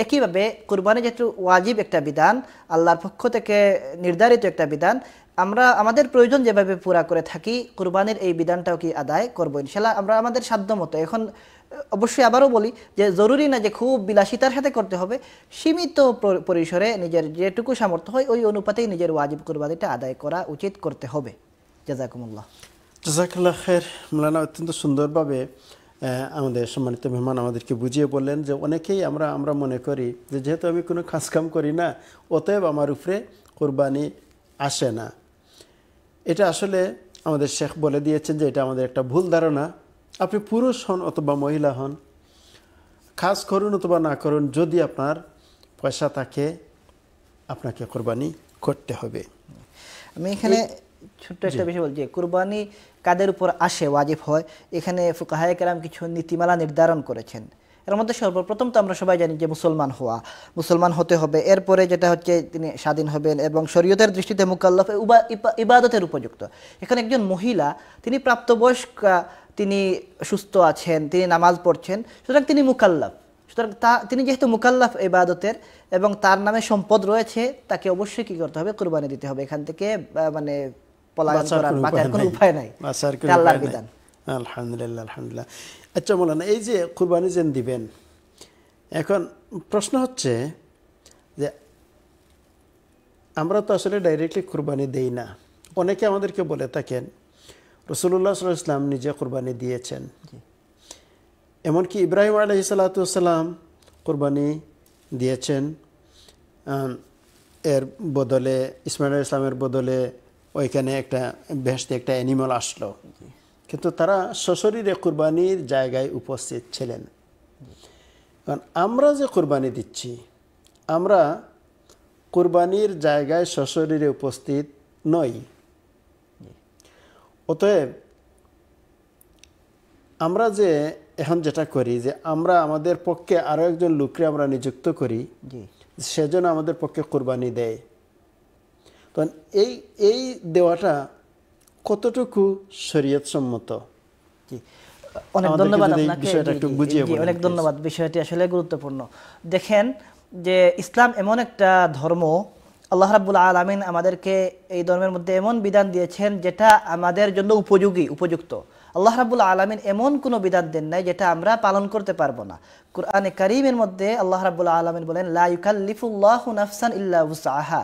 একইভাবে কোরবানি যেহেতু ওয়াজিব একটা বিধান আল্লাহর পক্ষ থেকে নির্ধারিত একটা বিধান আমরা আমাদের প্রয়োজন যেভাবে পুরা করে থাকি কোরবানির এই বিধানটাও কি আদায় করবো ইনশাল্লাহ আমরা আমাদের সাধ্য মতো এখন অবশ্যই আবারও বলি যে জরুরি না যে খুব বিলাসিতার সাথে করতে হবে সীমিত পরিসরে নিজের যেটুকু সামর্থ্য হয় ওই অনুপাতেই নিজের ওয়াজিব কুরবানিটা আদায় করা উচিত করতে হবে জাজাকুমুল্লাহ জাজাকুল্লাহ খের মৌলানা অত্যন্ত সুন্দরভাবে আমাদের সম্মানিত মেহমান আমাদেরকে বুঝিয়ে বললেন যে অনেকেই আমরা আমরা মনে করি যে যেহেতু আমি কোনো কাজ কাম করি না অতএব আমার উপরে কোরবানি আসে না এটা আসলে আমাদের শেখ বলে দিয়েছেন যে এটা আমাদের একটা ভুল ধারণা আপনি পুরুষ হন অথবা মহিলা হন কাজ করুন অথবা না করুন যদি আপনার পয়সা থাকে আপনাকে কোরবানি করতে হবে আমি এখানে ছোট্ট একটা বিষয় বলছি কোরবানি কাদের উপর আসে ওয়াজিব হয় এখানে ফুকাহায় কেরাম কিছু নীতিমালা নির্ধারণ করেছেন এর মধ্যে সর্বপ্রথম তো আমরা সবাই জানি যে মুসলমান হওয়া মুসলমান হতে হবে এরপরে যেটা হচ্ছে তিনি স্বাধীন হবেন এবং শরীয়তের দৃষ্টিতে মুকাল্লফ ইবাদতের উপযুক্ত এখানে একজন মহিলা তিনি প্রাপ্তবয়স্ক তিনি সুস্থ আছেন তিনি নামাজ পড়ছেন সুতরাং তিনি মুকাল্লফ সুতরাং তা তিনি যেহেতু মুকাল্লফ ইবাদতের এবং তার নামে সম্পদ রয়েছে তাকে অবশ্যই কী করতে হবে কোরবানি দিতে হবে এখান থেকে মানে পলায়ন করার কোনো উপায় নাই আল্লাহর বিধান আলহামদুলিল্লাহ আলহামদুলিল্লাহ আচ্ছা মৌলানা এই যে কুরবানি যেন দিবেন এখন প্রশ্ন হচ্ছে যে আমরা তো আসলে ডাইরেক্টলি কুরবানি দেই না অনেকে আমাদেরকে বলে থাকেন রসুল্লাহ সাল ইসলাম নিজে কুরবানি দিয়েছেন এমনকি ইব্রাহিম আলহি সালাতাম কোরবানি দিয়েছেন এর বদলে ইসমাইল ইসলামের বদলে ওইখানে একটা ভেস্তে একটা অ্যানিমাল আসলো কিন্তু তারা সশরীরে কোরবানির জায়গায় উপস্থিত ছিলেন কারণ আমরা যে কোরবানি দিচ্ছি আমরা কোরবানির জায়গায় সশরীরে উপস্থিত নই অতএব আমরা যে এখন যেটা করি যে আমরা আমাদের পক্ষে আরও একজন লোককে আমরা নিযুক্ত করি সেজন্য আমাদের পক্ষে কোরবানি দেয় তখন এই এই দেওয়াটা কতটুকু শরীয়তসম্মত অনেক ধন্যবাদ আপনাকে অনেক ধন্যবাদ বিষয়টি আসলে গুরুত্বপূর্ণ দেখেন যে ইসলাম এমন একটা ধর্ম আল্লাহ রাবুল আলমিন আমাদেরকে এই ধর্মের মধ্যে এমন বিধান দিয়েছেন যেটা আমাদের জন্য উপযোগী উপযুক্ত আল্লাহ রাবুল আলমিন এমন কোনো বিধান দেন নাই যেটা আমরা পালন করতে পারবো না কোরআনে করিমের মধ্যে আল্লাহ রাবুল আলমিন বলেন লাইকাল্লিফুল্লাহ নাফসান উসাহা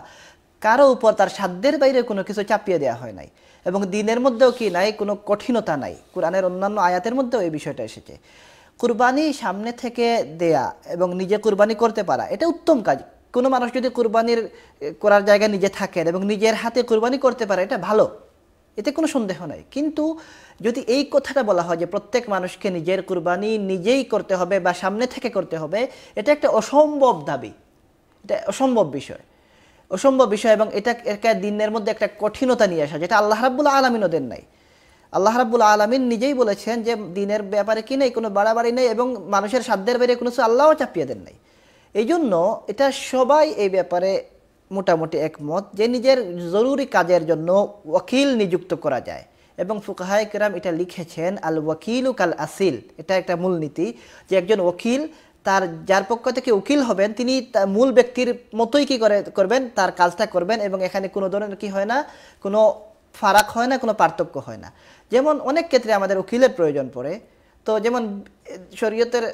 কারো উপর তার সাধ্যের বাইরে কোনো কিছু চাপিয়ে দেওয়া হয় নাই এবং দিনের মধ্যেও কি নাই কোনো কঠিনতা নাই কোরআনের অন্যান্য আয়াতের মধ্যেও এই বিষয়টা এসেছে কুরবানি সামনে থেকে দেয়া এবং নিজে কুরবানি করতে পারা এটা উত্তম কাজ কোনো মানুষ যদি কুরবানির করার জায়গায় নিজে থাকেন এবং নিজের হাতে কুরবানি করতে পারে এটা ভালো এতে কোনো সন্দেহ নাই কিন্তু যদি এই কথাটা বলা হয় যে প্রত্যেক মানুষকে নিজের কুরবানি নিজেই করতে হবে বা সামনে থেকে করতে হবে এটা একটা অসম্ভব দাবি এটা অসম্ভব বিষয় অসম্ভব বিষয় এবং এটা একা দিনের মধ্যে একটা কঠিনতা নিয়ে আসা যেটা আল্লাহ রাবুল্লা আলমিনও দেন নাই আল্লাহ রাবুল আলমিন নিজেই বলেছেন যে দিনের ব্যাপারে কি নেই কোনো বাড়াবাড়ি নেই এবং মানুষের সাধ্যের বাইরে কোনো কিছু আল্লাহও চাপিয়ে দেন নাই এই জন্য এটা সবাই এই ব্যাপারে মোটামুটি একমত যে নিজের জরুরি কাজের জন্য ওকিল নিযুক্ত করা যায় এবং ফুকাহায় কেরাম এটা লিখেছেন আল ওয়াকিল কাল আসিল এটা একটা মূলনীতি যে একজন ওকিল তার যার পক্ষ থেকে উকিল হবেন তিনি মূল ব্যক্তির মতোই কি করে করবেন তার কাজটা করবেন এবং এখানে কোনো ধরনের কি হয় না কোনো ফারাক হয় না কোনো পার্থক্য হয় না যেমন অনেক ক্ষেত্রে আমাদের উকিলের প্রয়োজন পড়ে তো যেমন শরীয়তের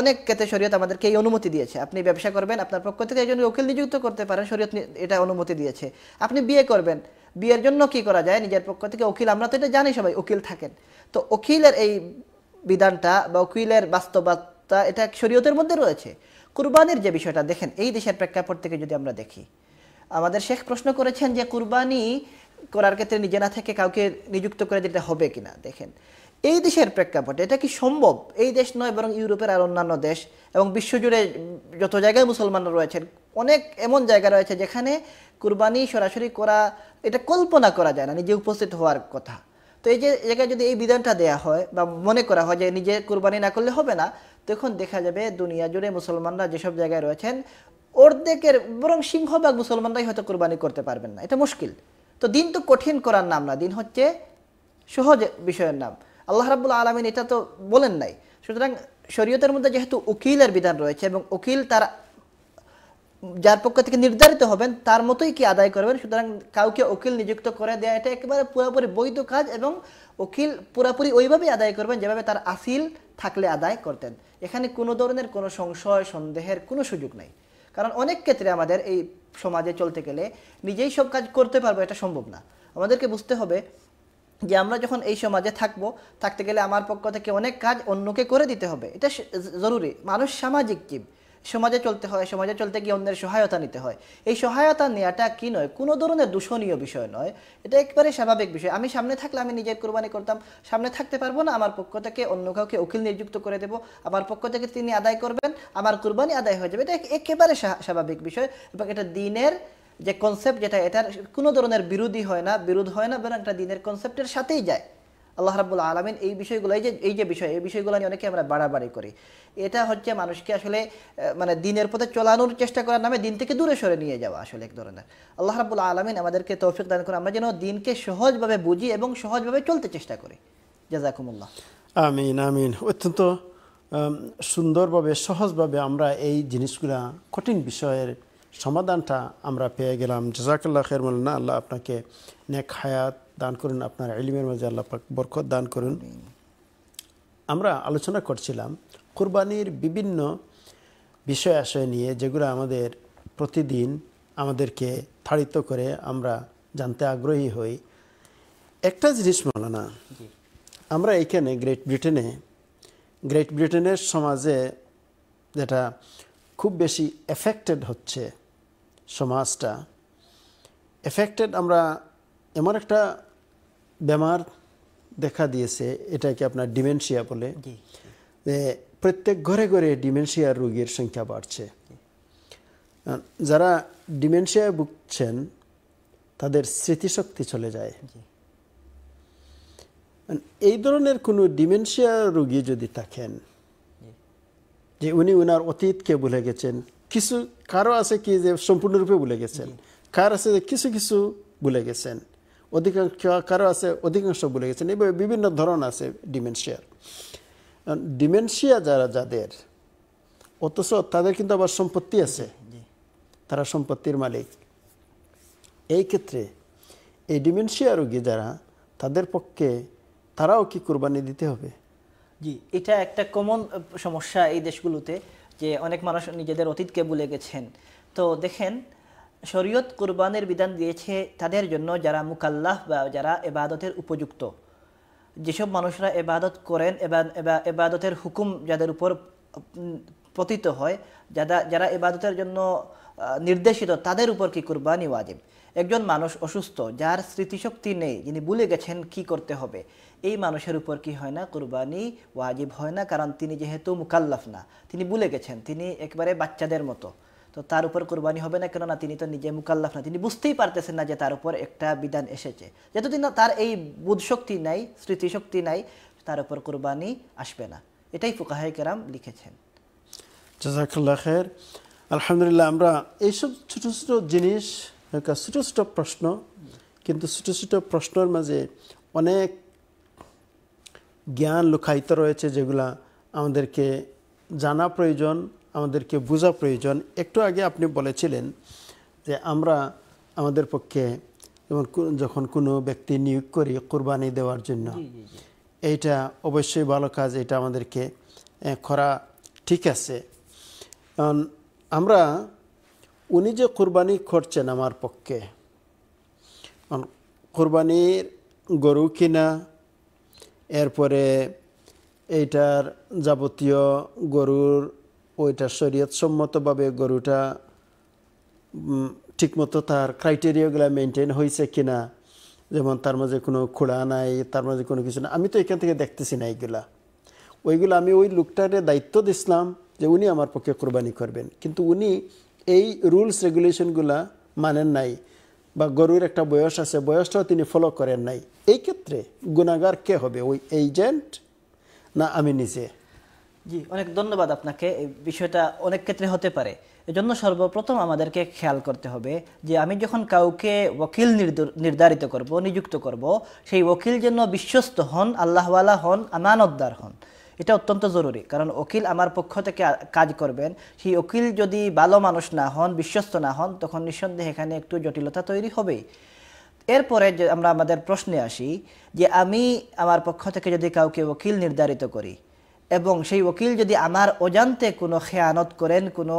অনেক ক্ষেত্রে শরীয়ত আমাদেরকে এই অনুমতি দিয়েছে আপনি ব্যবসা করবেন আপনার পক্ষ থেকে একজন উকিল নিযুক্ত করতে পারেন শরীয়ত এটা অনুমতি দিয়েছে আপনি বিয়ে করবেন বিয়ের জন্য কি করা যায় নিজের পক্ষ থেকে উকিল আমরা তো এটা জানি সবাই উকিল থাকেন তো উকিলের এই বিধানটা বা উকিলের বাস্তবাত তা এটা শরীয়তের মধ্যে রয়েছে কুরবানির যে বিষয়টা দেখেন এই দেশের প্রেক্ষাপট থেকে যদি আমরা দেখি আমাদের শেখ প্রশ্ন করেছেন যে কুরবানি করার ক্ষেত্রে নিজে না থেকে কাউকে নিযুক্ত করে দিতে হবে কিনা দেখেন এই দেশের প্রেক্ষাপটে এটা কি সম্ভব এই দেশ নয় বরং ইউরোপের আর অন্যান্য দেশ এবং বিশ্বজুড়ে যত জায়গায় মুসলমানরা রয়েছেন অনেক এমন জায়গা রয়েছে যেখানে কুরবানি সরাসরি করা এটা কল্পনা করা যায় না নিজে উপস্থিত হওয়ার কথা তো এই যে জায়গায় যদি এই বিধানটা দেয়া হয় বা মনে করা হয় যে নিজে কুরবানি না করলে হবে না তখন দেখা যাবে দুনিয়া জুড়ে মুসলমানরা যেসব জায়গায় রয়েছেন অর্ধেকের বরং সিংহভাগ মুসলমানরাই হয়তো কোরবানি করতে পারবেন না এটা মুশকিল তো দিন তো কঠিন করার নাম না দিন হচ্ছে সহজ বিষয়ের নাম আল্লাহ রাবুল আলমিন এটা তো বলেন নাই সুতরাং শরীয়তের মধ্যে যেহেতু উকিলের বিধান রয়েছে এবং উকিল তার যার পক্ষ থেকে নির্ধারিত হবেন তার মতোই কি আদায় করবেন সুতরাং কাউকে উকিল নিযুক্ত করে দেয়া এটা একেবারে পুরোপুরি বৈধ কাজ এবং উকিল পুরোপুরি ওইভাবেই আদায় করবেন যেভাবে তার আসিল থাকলে আদায় করতেন এখানে কোনো ধরনের কোনো সংশয় সন্দেহের কোনো সুযোগ নাই কারণ অনেক ক্ষেত্রে আমাদের এই সমাজে চলতে গেলে নিজেই সব কাজ করতে পারবো এটা সম্ভব না আমাদেরকে বুঝতে হবে যে আমরা যখন এই সমাজে থাকবো থাকতে গেলে আমার পক্ষ থেকে অনেক কাজ অন্যকে করে দিতে হবে এটা জরুরি মানুষ সামাজিক জীব সমাজে চলতে হয় সমাজে চলতে গিয়ে অন্যের সহায়তা নিতে হয় এই সহায়তা নেওয়াটা কি নয় কোনো ধরনের দূষণীয় বিষয় নয় এটা একবারে স্বাভাবিক বিষয় আমি সামনে থাকলে আমি নিজের কোরবানি করতাম সামনে থাকতে পারবো না আমার পক্ষ থেকে অন্য কাউকে উকিল নিযুক্ত করে দেব আমার পক্ষ থেকে তিনি আদায় করবেন আমার কোরবানি আদায় হয়ে যাবে এটা একেবারে স্বাভাবিক বিষয় এবং এটা দিনের যে কনসেপ্ট যেটা এটার কোনো ধরনের বিরোধী হয় না বিরোধ হয় না বরং একটা দিনের কনসেপ্টের সাথেই যায় আল্লাহ রাবুল আলমিন এই বিষয়গুলো এই যে এই যে বিষয় এই বিষয়গুলো নিয়ে অনেকে আমরা বাড়াবাড়ি করি এটা হচ্ছে মানুষকে আসলে মানে দিনের পথে চলানোর চেষ্টা করার নামে দিন থেকে দূরে সরে নিয়ে যাওয়া আসলে এক ধরনের আল্লাহ রাবুল আলমিন আমাদেরকে তৌফিক দান করে আমরা যেন দিনকে সহজভাবে বুঝি এবং সহজভাবে চলতে চেষ্টা করি জাজাকুমুল্লাহ আমিন আমিন অত্যন্ত সুন্দরভাবে সহজভাবে আমরা এই জিনিসগুলা কঠিন বিষয়ের সমাধানটা আমরা পেয়ে গেলাম জাজাকাল্লাহ খেরমুল্লা আল্লাহ আপনাকে নেক হায়াত দান করুন আপনার এলিমের মাঝে আল্লাপাক বরকত দান করুন আমরা আলোচনা করছিলাম কোরবানির বিভিন্ন বিষয় আশয় নিয়ে যেগুলো আমাদের প্রতিদিন আমাদেরকে থাড়িত করে আমরা জানতে আগ্রহী হই একটা জিনিস না আমরা এখানে গ্রেট ব্রিটেনে গ্রেট ব্রিটেনের সমাজে যেটা খুব বেশি এফেক্টেড হচ্ছে সমাজটা এফেক্টেড আমরা এমন একটা বেমার দেখা দিয়েছে এটাকে আপনার ডিমেনশিয়া বলে যে প্রত্যেক ঘরে ঘরে ডিমেনশিয়ার রোগীর সংখ্যা বাড়ছে যারা ডিমেনশিয়ায় ভুগছেন তাদের স্মৃতিশক্তি চলে যায় এই ধরনের কোনো ডিমেনশিয়া রোগী যদি থাকেন যে উনি উনার অতীতকে ভুলে গেছেন কিছু কারো আছে কি যে সম্পূর্ণরূপে ভুলে গেছেন কার আছে যে কিছু কিছু ভুলে গেছেন অধিকাংশ কারো আছে অধিকাংশ বলে গেছেন এইভাবে বিভিন্ন ধরন আছে ডিমেনশিয়ার ডিমেনশিয়া যারা যাদের অথচ তাদের কিন্তু আবার সম্পত্তি আছে তারা সম্পত্তির মালিক এই ক্ষেত্রে এই ডিমেনশিয়া রোগী যারা তাদের পক্ষে তারাও কি কোরবানি দিতে হবে জি এটা একটা কমন সমস্যা এই দেশগুলোতে যে অনেক মানুষ নিজেদের অতীতকে ভুলে গেছেন তো দেখেন শরীয়ত কুরবানের বিধান দিয়েছে তাদের জন্য যারা মুকাল্লাহ বা যারা এবাদতের উপযুক্ত যেসব মানুষরা এবাদত করেন এবাদতের হুকুম যাদের উপর পতিত হয় যারা যারা এবাদতের জন্য নির্দেশিত তাদের উপর কি কুরবানি ওয়াজিব একজন মানুষ অসুস্থ যার স্মৃতিশক্তি নেই যিনি ভুলে গেছেন কি করতে হবে এই মানুষের উপর কি হয় না কুরবানি ওয়াজিব হয় না কারণ তিনি যেহেতু মুকাল্লাফ না তিনি ভুলে গেছেন তিনি একবারে বাচ্চাদের মতো তো তার উপর কোরবানি হবে না কেননা তিনি তো নিজে মুকাল্লাফ না তিনি বুঝতেই পারতেছেন না যে তার উপর একটা বিধান এসেছে যেতদিন না তার এই বুধশক্তি নাই স্মৃতিশক্তি নাই তার উপর কোরবানি আসবে না এটাই ফুকাহাই কেরাম লিখেছেন খের আলহামদুলিল্লাহ আমরা এইসব ছোট ছোট জিনিস ছোট ছোট প্রশ্ন কিন্তু ছোট ছোট প্রশ্নের মাঝে অনেক জ্ঞান লুকায়িত রয়েছে যেগুলা আমাদেরকে জানা প্রয়োজন আমাদেরকে বোঝা প্রয়োজন একটু আগে আপনি বলেছিলেন যে আমরা আমাদের পক্ষে যেমন যখন কোনো ব্যক্তি নিয়োগ করি কোরবানি দেওয়ার জন্য এইটা অবশ্যই ভালো কাজ এটা আমাদেরকে করা ঠিক আছে কারণ আমরা উনি যে কোরবানি করছেন আমার পক্ষে কোরবানির গরু কিনা এরপরে এইটার যাবতীয় গরুর ওইটা শরীয়তসম্মতভাবে গরুটা ঠিকমতো তার ক্রাইটেরিয়াগুলো মেনটেন হয়েছে কি না যেমন তার মাঝে কোনো খোড়া নাই তার মাঝে কোনো কিছু না আমি তো এখান থেকে দেখতেছি না এইগুলা ওইগুলো আমি ওই লোকটারে দায়িত্ব দিছিলাম যে উনি আমার পক্ষে কোরবানি করবেন কিন্তু উনি এই রুলস রেগুলেশনগুলা মানেন নাই বা গরুর একটা বয়স আছে বয়সটাও তিনি ফলো করেন নাই এই ক্ষেত্রে গুণাগার কে হবে ওই এজেন্ট না আমি নিজে জি অনেক ধন্যবাদ আপনাকে এই বিষয়টা অনেক ক্ষেত্রে হতে পারে এজন্য সর্বপ্রথম আমাদেরকে খেয়াল করতে হবে যে আমি যখন কাউকে ওকিল নির্ধারিত করব নিযুক্ত করব সেই ওকিল যেন বিশ্বস্ত হন আল্লাহওয়ালা হন আমানতদার হন এটা অত্যন্ত জরুরি কারণ ওকিল আমার পক্ষ থেকে কাজ করবেন সেই ওকিল যদি ভালো মানুষ না হন বিশ্বস্ত না হন তখন নিঃসন্দেহে এখানে একটু জটিলতা তৈরি হবে এরপরে যে আমরা আমাদের প্রশ্নে আসি যে আমি আমার পক্ষ থেকে যদি কাউকে ওকিল নির্ধারিত করি এবং সেই ওকিল যদি আমার অজান্তে কোনো খেয়ানত করেন কোনো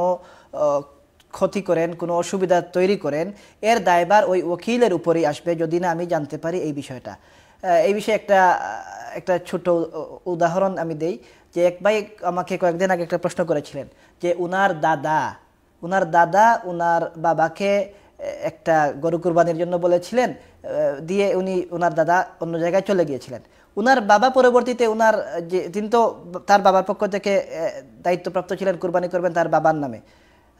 ক্ষতি করেন কোনো অসুবিধা তৈরি করেন এর দায়বার ওই ওকিলের উপরেই আসবে যদি না আমি জানতে পারি এই বিষয়টা এই বিষয়ে একটা একটা ছোট উদাহরণ আমি দেই যে এক ভাই আমাকে কয়েকদিন আগে একটা প্রশ্ন করেছিলেন যে উনার দাদা উনার দাদা উনার বাবাকে একটা গরু কুরবানির জন্য বলেছিলেন দিয়ে উনি ওনার দাদা অন্য জায়গায় চলে গিয়েছিলেন উনার বাবা পরবর্তীতে উনার যে তিনি তো তার বাবার পক্ষ থেকে দায়িত্বপ্রাপ্ত ছিলেন কুরবানি করবেন তার বাবার নামে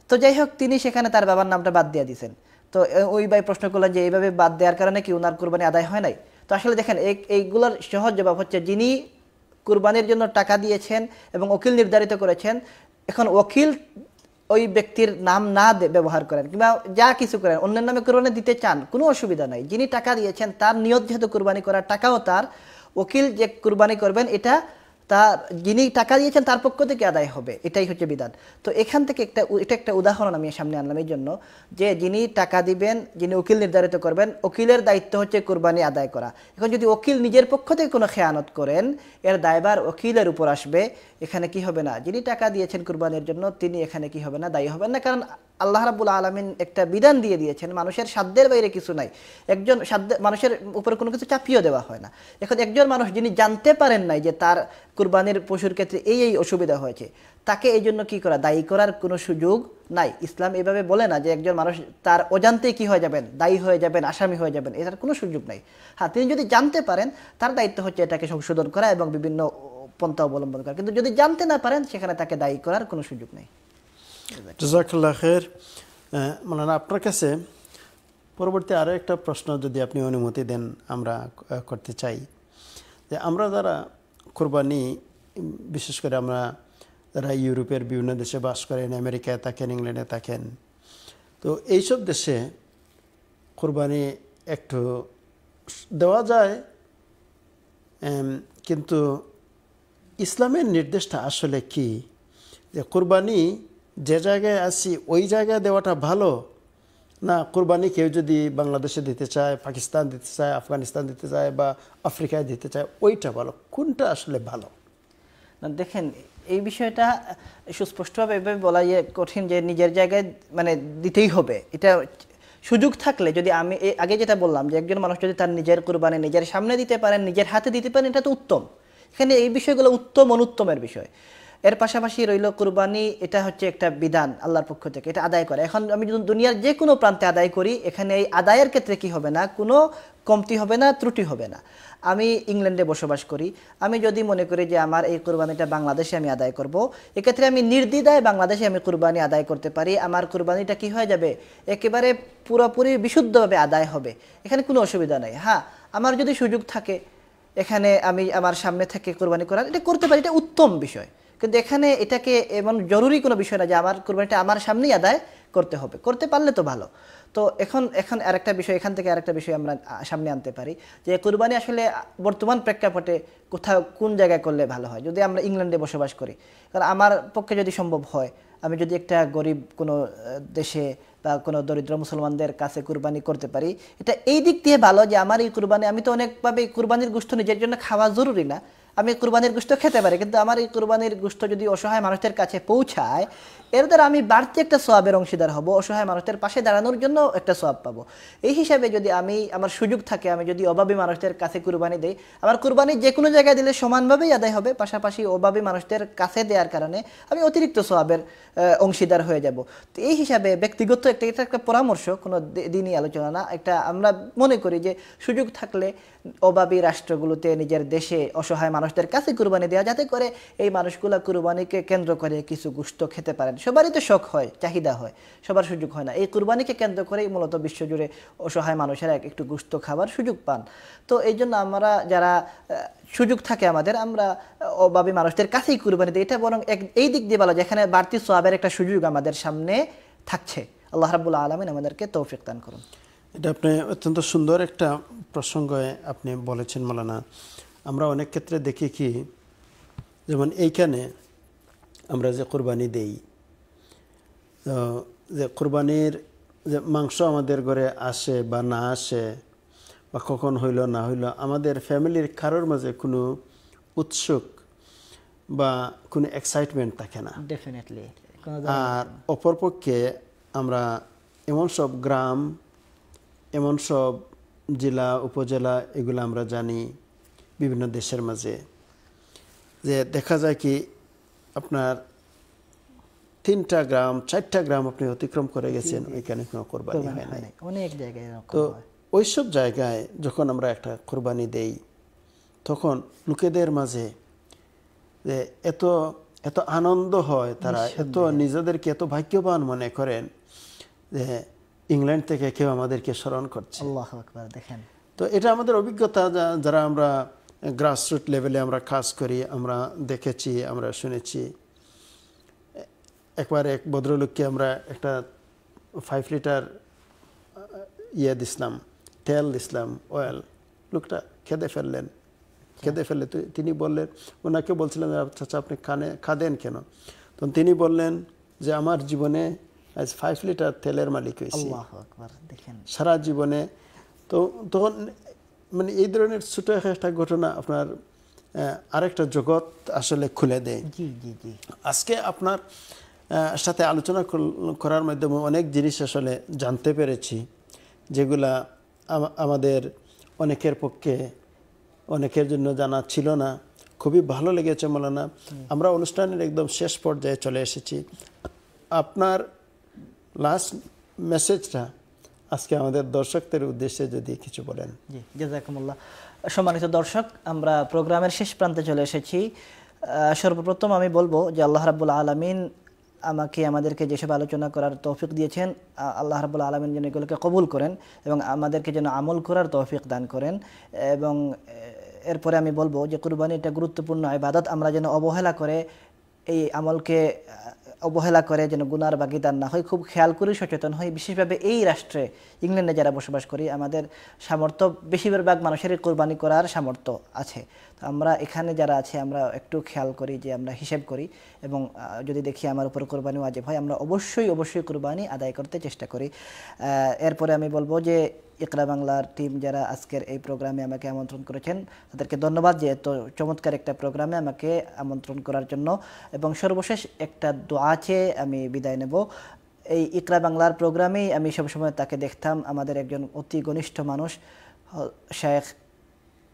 তো যাই হোক তিনি সেখানে তার বাবার নামটা বাদ দিয়ে দিয়েছেন তো ওই ভাই প্রশ্ন করলেন যে এইভাবে বাদ দেওয়ার কারণে কি উনার কুরবানি আদায় হয় নাই তো আসলে দেখেন এইগুলোর সহজ জবাব হচ্ছে যিনি কুরবানির জন্য টাকা দিয়েছেন এবং ওকিল নির্ধারিত করেছেন এখন ওকিল ওই ব্যক্তির নাম না ব্যবহার করেন কিংবা যা কিছু করেন অন্যের নামে কুরবানি দিতে চান কোনো অসুবিধা নাই যিনি টাকা দিয়েছেন তার নিয়ত যেহেতু কুরবানি করার টাকাও তার ওকিল যে কুরবানি করবেন এটা তা যিনি টাকা দিয়েছেন তার পক্ষ থেকে আদায় হবে এটাই হচ্ছে বিধান তো এখান থেকে একটা এটা একটা উদাহরণ আমি সামনে আনলাম এই জন্য যে যিনি টাকা দিবেন যিনি উকিল নির্ধারিত করবেন উকিলের দায়িত্ব হচ্ছে কোরবানি আদায় করা এখন যদি উকিল নিজের পক্ষ থেকে কোনো খেয়ানত করেন এর দায়বার উকিলের উপর আসবে এখানে কি হবে না যিনি টাকা দিয়েছেন কুরবানের জন্য তিনি এখানে কি হবে না দায়ী হবেন না কারণ আল্লাহ রাবুল আলমিন একটা বিধান দিয়ে দিয়েছেন মানুষের সাধ্যের বাইরে কিছু নাই একজন সাধ্যের মানুষের উপরে কোনো কিছু চাপিয়ে দেওয়া হয় না এখন একজন মানুষ যিনি জানতে পারেন নাই যে তার কুরবানির পশুর ক্ষেত্রে এই এই অসুবিধা হয়েছে তাকে এই জন্য কী করা দায়ী করার কোনো সুযোগ নাই ইসলাম এভাবে বলে না যে একজন মানুষ তার অজান্তে কি হয়ে যাবেন দায়ী হয়ে যাবেন আসামি হয়ে যাবেন এটার কোনো সুযোগ নাই হ্যাঁ তিনি যদি জানতে পারেন তার দায়িত্ব হচ্ছে এটাকে সংশোধন করা এবং বিভিন্ন পন্থা অবলম্বন করা কিন্তু যদি জানতে না পারেন সেখানে তাকে দায়ী করার কোনো সুযোগ নেই মানে আপনার কাছে পরবর্তী আরও একটা প্রশ্ন যদি আপনি অনুমতি দেন আমরা করতে চাই যে আমরা যারা কোরবানি বিশেষ করে আমরা যারা ইউরোপের বিভিন্ন দেশে বাস করেন আমেরিকায় থাকেন ইংল্যান্ডে থাকেন তো এইসব দেশে কোরবানি একটু দেওয়া যায় কিন্তু ইসলামের নির্দেশটা আসলে কি যে কোরবানি যে জায়গায় আসি ওই জায়গায় দেওয়াটা ভালো না কোরবানি কেউ যদি বাংলাদেশে দিতে চায় পাকিস্তান দিতে চায় আফগানিস্তান দিতে চায় বা আফ্রিকায় দিতে চায় ওইটা ভালো কোনটা আসলে ভালো না দেখেন এই বিষয়টা সুস্পষ্টভাবে এভাবে বলা কঠিন যে নিজের জায়গায় মানে দিতেই হবে এটা সুযোগ থাকলে যদি আমি আগে যেটা বললাম যে একজন মানুষ যদি তার নিজের কোরবানি নিজের সামনে দিতে পারেন নিজের হাতে দিতে পারেন এটা তো উত্তম এখানে এই বিষয়গুলো উত্তম অনুত্তমের বিষয় এর পাশাপাশি রইল কুরবানি এটা হচ্ছে একটা বিধান আল্লাহর পক্ষ থেকে এটা আদায় করে এখন আমি যদি দুনিয়ার যে কোনো প্রান্তে আদায় করি এখানে এই আদায়ের ক্ষেত্রে কি হবে না কোনো কমতি হবে না ত্রুটি হবে না আমি ইংল্যান্ডে বসবাস করি আমি যদি মনে করি যে আমার এই কোরবানিটা বাংলাদেশে আমি আদায় করব এক্ষেত্রে আমি নির্দিদায় বাংলাদেশে আমি কোরবানি আদায় করতে পারি আমার কোরবানিটা কি হয়ে যাবে একেবারে পুরোপুরি বিশুদ্ধভাবে আদায় হবে এখানে কোনো অসুবিধা নেই হ্যাঁ আমার যদি সুযোগ থাকে এখানে আমি আমার সামনে থেকে কোরবানি করা এটা করতে পারি এটা উত্তম বিষয় কিন্তু এখানে এটাকে এমন জরুরি কোনো বিষয় না যে আমার কোরবানিটা আমার সামনেই আদায় করতে হবে করতে পারলে তো ভালো তো এখন এখন আরেকটা বিষয় এখান থেকে আরেকটা বিষয় আমরা সামনে আনতে পারি যে কোরবানি আসলে বর্তমান প্রেক্ষাপটে কোথাও কোন জায়গায় করলে ভালো হয় যদি আমরা ইংল্যান্ডে বসবাস করি কারণ আমার পক্ষে যদি সম্ভব হয় আমি যদি একটা গরিব কোনো দেশে বা কোনো দরিদ্র মুসলমানদের কাছে কুরবানি করতে পারি এটা এই দিক দিয়ে ভালো যে আমার এই কুরবানি আমি তো অনেকভাবে কুরবানির গোষ্ঠ নিজের জন্য খাওয়া জরুরি না আমি কুরবানির গোষ্ঠ খেতে পারি কিন্তু আমার এই কুরবানির গোষ্ঠ যদি অসহায় মানুষদের কাছে পৌঁছায় এর দ্বারা আমি বাড়তি একটা সোয়াবের অংশীদার হব অসহায় মানুষদের পাশে দাঁড়ানোর জন্য একটা সোয়াব পাবো এই হিসাবে যদি আমি আমার সুযোগ থাকে আমি যদি অভাবী মানুষদের কাছে কুরবানি দেই আমার কুরবানি যে কোনো জায়গায় দিলে সমানভাবেই আদায় হবে পাশাপাশি অভাবী মানুষদের কাছে দেওয়ার কারণে আমি অতিরিক্ত সোয়াবের অংশীদার হয়ে যাব তো এই হিসাবে ব্যক্তিগত একটা এটা একটা পরামর্শ কোনো দিনই আলোচনা না একটা আমরা মনে করি যে সুযোগ থাকলে অভাবী রাষ্ট্রগুলোতে নিজের দেশে অসহায় মানুষদের কাছে কুরবানি দেওয়া যাতে করে এই মানুষগুলা কুরবানিকে কেন্দ্র করে কিছু গুস্ত খেতে পারেন সবারই তো শখ হয় চাহিদা হয় সবার সুযোগ হয় না এই কুরবানিকে কেন্দ্র করেই মূলত বিশ্বজুড়ে অসহায় মানুষেরা একটু গুস্ত খাবার সুযোগ পান তো এই জন্য আমরা যারা সুযোগ থাকে আমাদের আমরা অভাবী মানুষদের কাছেই কুরবানি দিই এটা বরং এক এই দিক দিয়ে বলা যেখানে বাড়তি সোয়াবের একটা সুযোগ আমাদের সামনে থাকছে আল্লাহ রাবুল্লাহ আলমিন আমাদেরকে তৌফিক দান করুন এটা আপনি অত্যন্ত সুন্দর একটা প্রসঙ্গে আপনি বলেছেন মালানা আমরা অনেক ক্ষেত্রে দেখি কি যেমন এইখানে আমরা যে কোরবানি দেই তো যে কোরবানির যে মাংস আমাদের ঘরে আসে বা না আসে বা কখন হইল না হইল আমাদের ফ্যামিলির কারোর মাঝে কোনো উৎসুক বা কোনো এক্সাইটমেন্ট থাকে না ডেফিনেটলি আর অপরপক্ষে আমরা এমন সব গ্রাম এমন সব জেলা উপজেলা এগুলো আমরা জানি বিভিন্ন দেশের মাঝে যে দেখা যায় কি আপনার তিনটা গ্রাম চারটা গ্রাম আপনি অতিক্রম করে গেছেন ওইখানে কোনো কোরবানি হয় না অনেক জায়গায় তো ওইসব জায়গায় যখন আমরা একটা কোরবানি দেই তখন লোকেদের মাঝে যে এত এত আনন্দ হয় তারা এত নিজেদেরকে এত ভাগ্যবান মনে করেন যে ইংল্যান্ড থেকে কেউ আমাদেরকে স্মরণ করছে দেখেন তো এটা আমাদের অভিজ্ঞতা যারা আমরা গ্রাসরুট লেভেলে আমরা কাজ করি আমরা দেখেছি আমরা শুনেছি একবার এক ভদ্রলোককে আমরা একটা ফাইভ লিটার ইয়ে দিসলাম তেল দিসলাম অয়েল লোকটা খেদে ফেললেন খেদে ফেললে তিনি বললেন ওনাকে বলছিলেন চাচা আপনি খানে খাদেন কেন তখন তিনি বললেন যে আমার জীবনে আজ ফাইভ লিটার তেলের মালিক হয়েছে সারা জীবনে তো তখন মানে এই ধরনের ছোট একটা ঘটনা আপনার আরেকটা জগৎ আসলে খুলে দেয় আজকে আপনার সাথে আলোচনা করার মাধ্যমে অনেক জিনিস আসলে জানতে পেরেছি যেগুলা আমাদের অনেকের পক্ষে অনেকের জন্য জানা ছিল না খুবই ভালো লেগেছে মৌলানা আমরা অনুষ্ঠানের একদম শেষ পর্যায়ে চলে এসেছি আপনার লাস্ট মেসেজটা আজকে আমাদের দর্শকদের উদ্দেশ্যে যদি কিছু বলেন জি জাজাকুমুল্লাহ সম্মানিত দর্শক আমরা প্রোগ্রামের শেষ প্রান্তে চলে এসেছি সর্বপ্রথম আমি বলবো যে আল্লাহ রাবুল আলমিন আমাকে আমাদেরকে যেসব আলোচনা করার তৌফিক দিয়েছেন আল্লাহ রাবুল আলমিন যেন এগুলোকে কবুল করেন এবং আমাদেরকে যেন আমল করার তৌফিক দান করেন এবং এরপরে আমি বলবো যে কুরবানি একটা গুরুত্বপূর্ণ আবাদত আমরা যেন অবহেলা করে এই আমলকে অবহেলা করে যেন গুনার বাগিদার না হয় খুব খেয়াল করে সচেতন হই বিশেষভাবে এই রাষ্ট্রে ইংল্যান্ডে যারা বসবাস করি আমাদের সামর্থ্য বেশিরভাগ মানুষের কোরবানি করার সামর্থ্য আছে তো আমরা এখানে যারা আছে আমরা একটু খেয়াল করি যে আমরা হিসেব করি এবং যদি দেখি আমার উপর কোরবানি ওয়াজেব হয় আমরা অবশ্যই অবশ্যই কোরবানি আদায় করতে চেষ্টা করি এরপরে আমি বলবো যে ইকরা বাংলার টিম যারা আজকের এই প্রোগ্রামে আমাকে আমন্ত্রণ করেছেন তাদেরকে ধন্যবাদ যে এত চমৎকার একটা প্রোগ্রামে আমাকে আমন্ত্রণ করার জন্য এবং সর্বশেষ একটা দোয়া আছে আমি বিদায় নেব এই ইকরা বাংলার প্রোগ্রামেই আমি সবসময় তাকে দেখতাম আমাদের একজন অতি ঘনিষ্ঠ মানুষ শেখ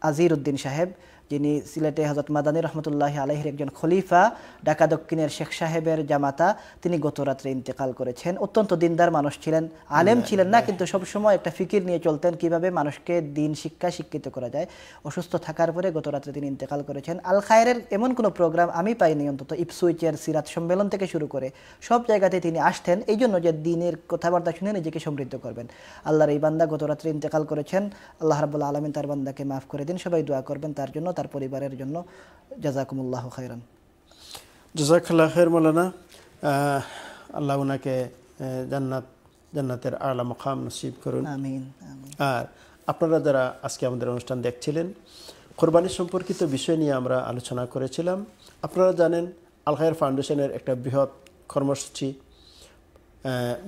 আজির উদ্দিন সাহেব যিনি সিলেটে হজরত মাদানী রহমতুল্লাহ আলহির একজন খলিফা ঢাকা দক্ষিণের শেখ সাহেবের জামাতা তিনি গত রাত্রে ইন্তেকাল করেছেন অত্যন্ত দিনদার মানুষ ছিলেন আলেম ছিলেন না কিন্তু সবসময় একটা ফিকির নিয়ে চলতেন কিভাবে মানুষকে দিন শিক্ষা শিক্ষিত করা যায় অসুস্থ থাকার পরে গত রাত্রে তিনি ইন্তেকাল করেছেন আল খায়ের এমন কোনো প্রোগ্রাম আমি পাইনি অন্তত ইপসুইচের সিরাত সম্মেলন থেকে শুরু করে সব জায়গাতে তিনি আসতেন এই জন্য যে দিনের কথাবার্তা শুনে নিজেকে সমৃদ্ধ করবেন আল্লাহর এই বান্দা গত রাত্রে ইন্তেকাল করেছেন আল্লাহ রাবুল্লাহ আলমিন তার বান্দাকে মাফ করে দিন সবাই দোয়া করবেন তার জন্য তার পরিবারের জন্য জাজাকুমুল্লাহ খাইরান জাজাকুল্লাহ খের মৌলানা আল্লাহ ওনাকে জান্নাত জান্নাতের আলা মকাম নসিব করুন আমিন আর আপনারা যারা আজকে আমাদের অনুষ্ঠান দেখছিলেন কোরবানি সম্পর্কিত বিষয় নিয়ে আমরা আলোচনা করেছিলাম আপনারা জানেন আলহায়ের ফাউন্ডেশনের একটা বৃহৎ কর্মসূচি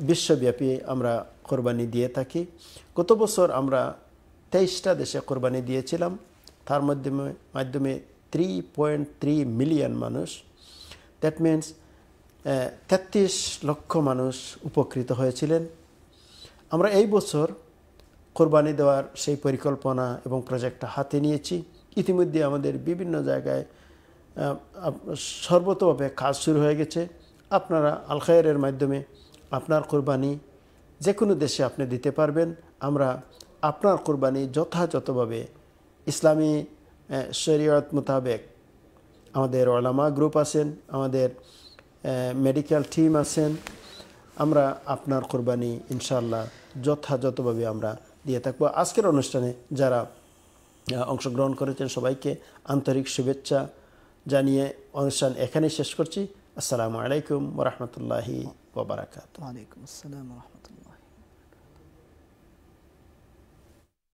বিশ্বব্যাপী আমরা কোরবানি দিয়ে থাকি গত বছর আমরা তেইশটা দেশে কোরবানি দিয়েছিলাম তার মাধ্যমে মাধ্যমে থ্রি পয়েন্ট থ্রি মিলিয়ন মানুষ দ্যাট মিন্স তেত্রিশ লক্ষ মানুষ উপকৃত হয়েছিলেন আমরা এই বছর কোরবানি দেওয়ার সেই পরিকল্পনা এবং প্রজেক্টটা হাতে নিয়েছি ইতিমধ্যে আমাদের বিভিন্ন জায়গায় সর্বতভাবে কাজ শুরু হয়ে গেছে আপনারা আলখায়ের মাধ্যমে আপনার কোরবানি যে কোনো দেশে আপনি দিতে পারবেন আমরা আপনার কোরবানি যথাযথভাবে ইসলামী শরীয়ত মোতাবেক আমাদের ওলামা গ্রুপ আছেন আমাদের মেডিকেল টিম আছেন আমরা আপনার কোরবানি ইনশাল্লাহ যথাযথভাবে আমরা দিয়ে থাকবো আজকের অনুষ্ঠানে যারা অংশগ্রহণ করেছেন সবাইকে আন্তরিক শুভেচ্ছা জানিয়ে অনুষ্ঠান এখানেই শেষ করছি আসসালামু আলাইকুম ওরহমতুল্লাহি ওবরাকাত আলাইকুম আসসালাম রহমতুল্লাহ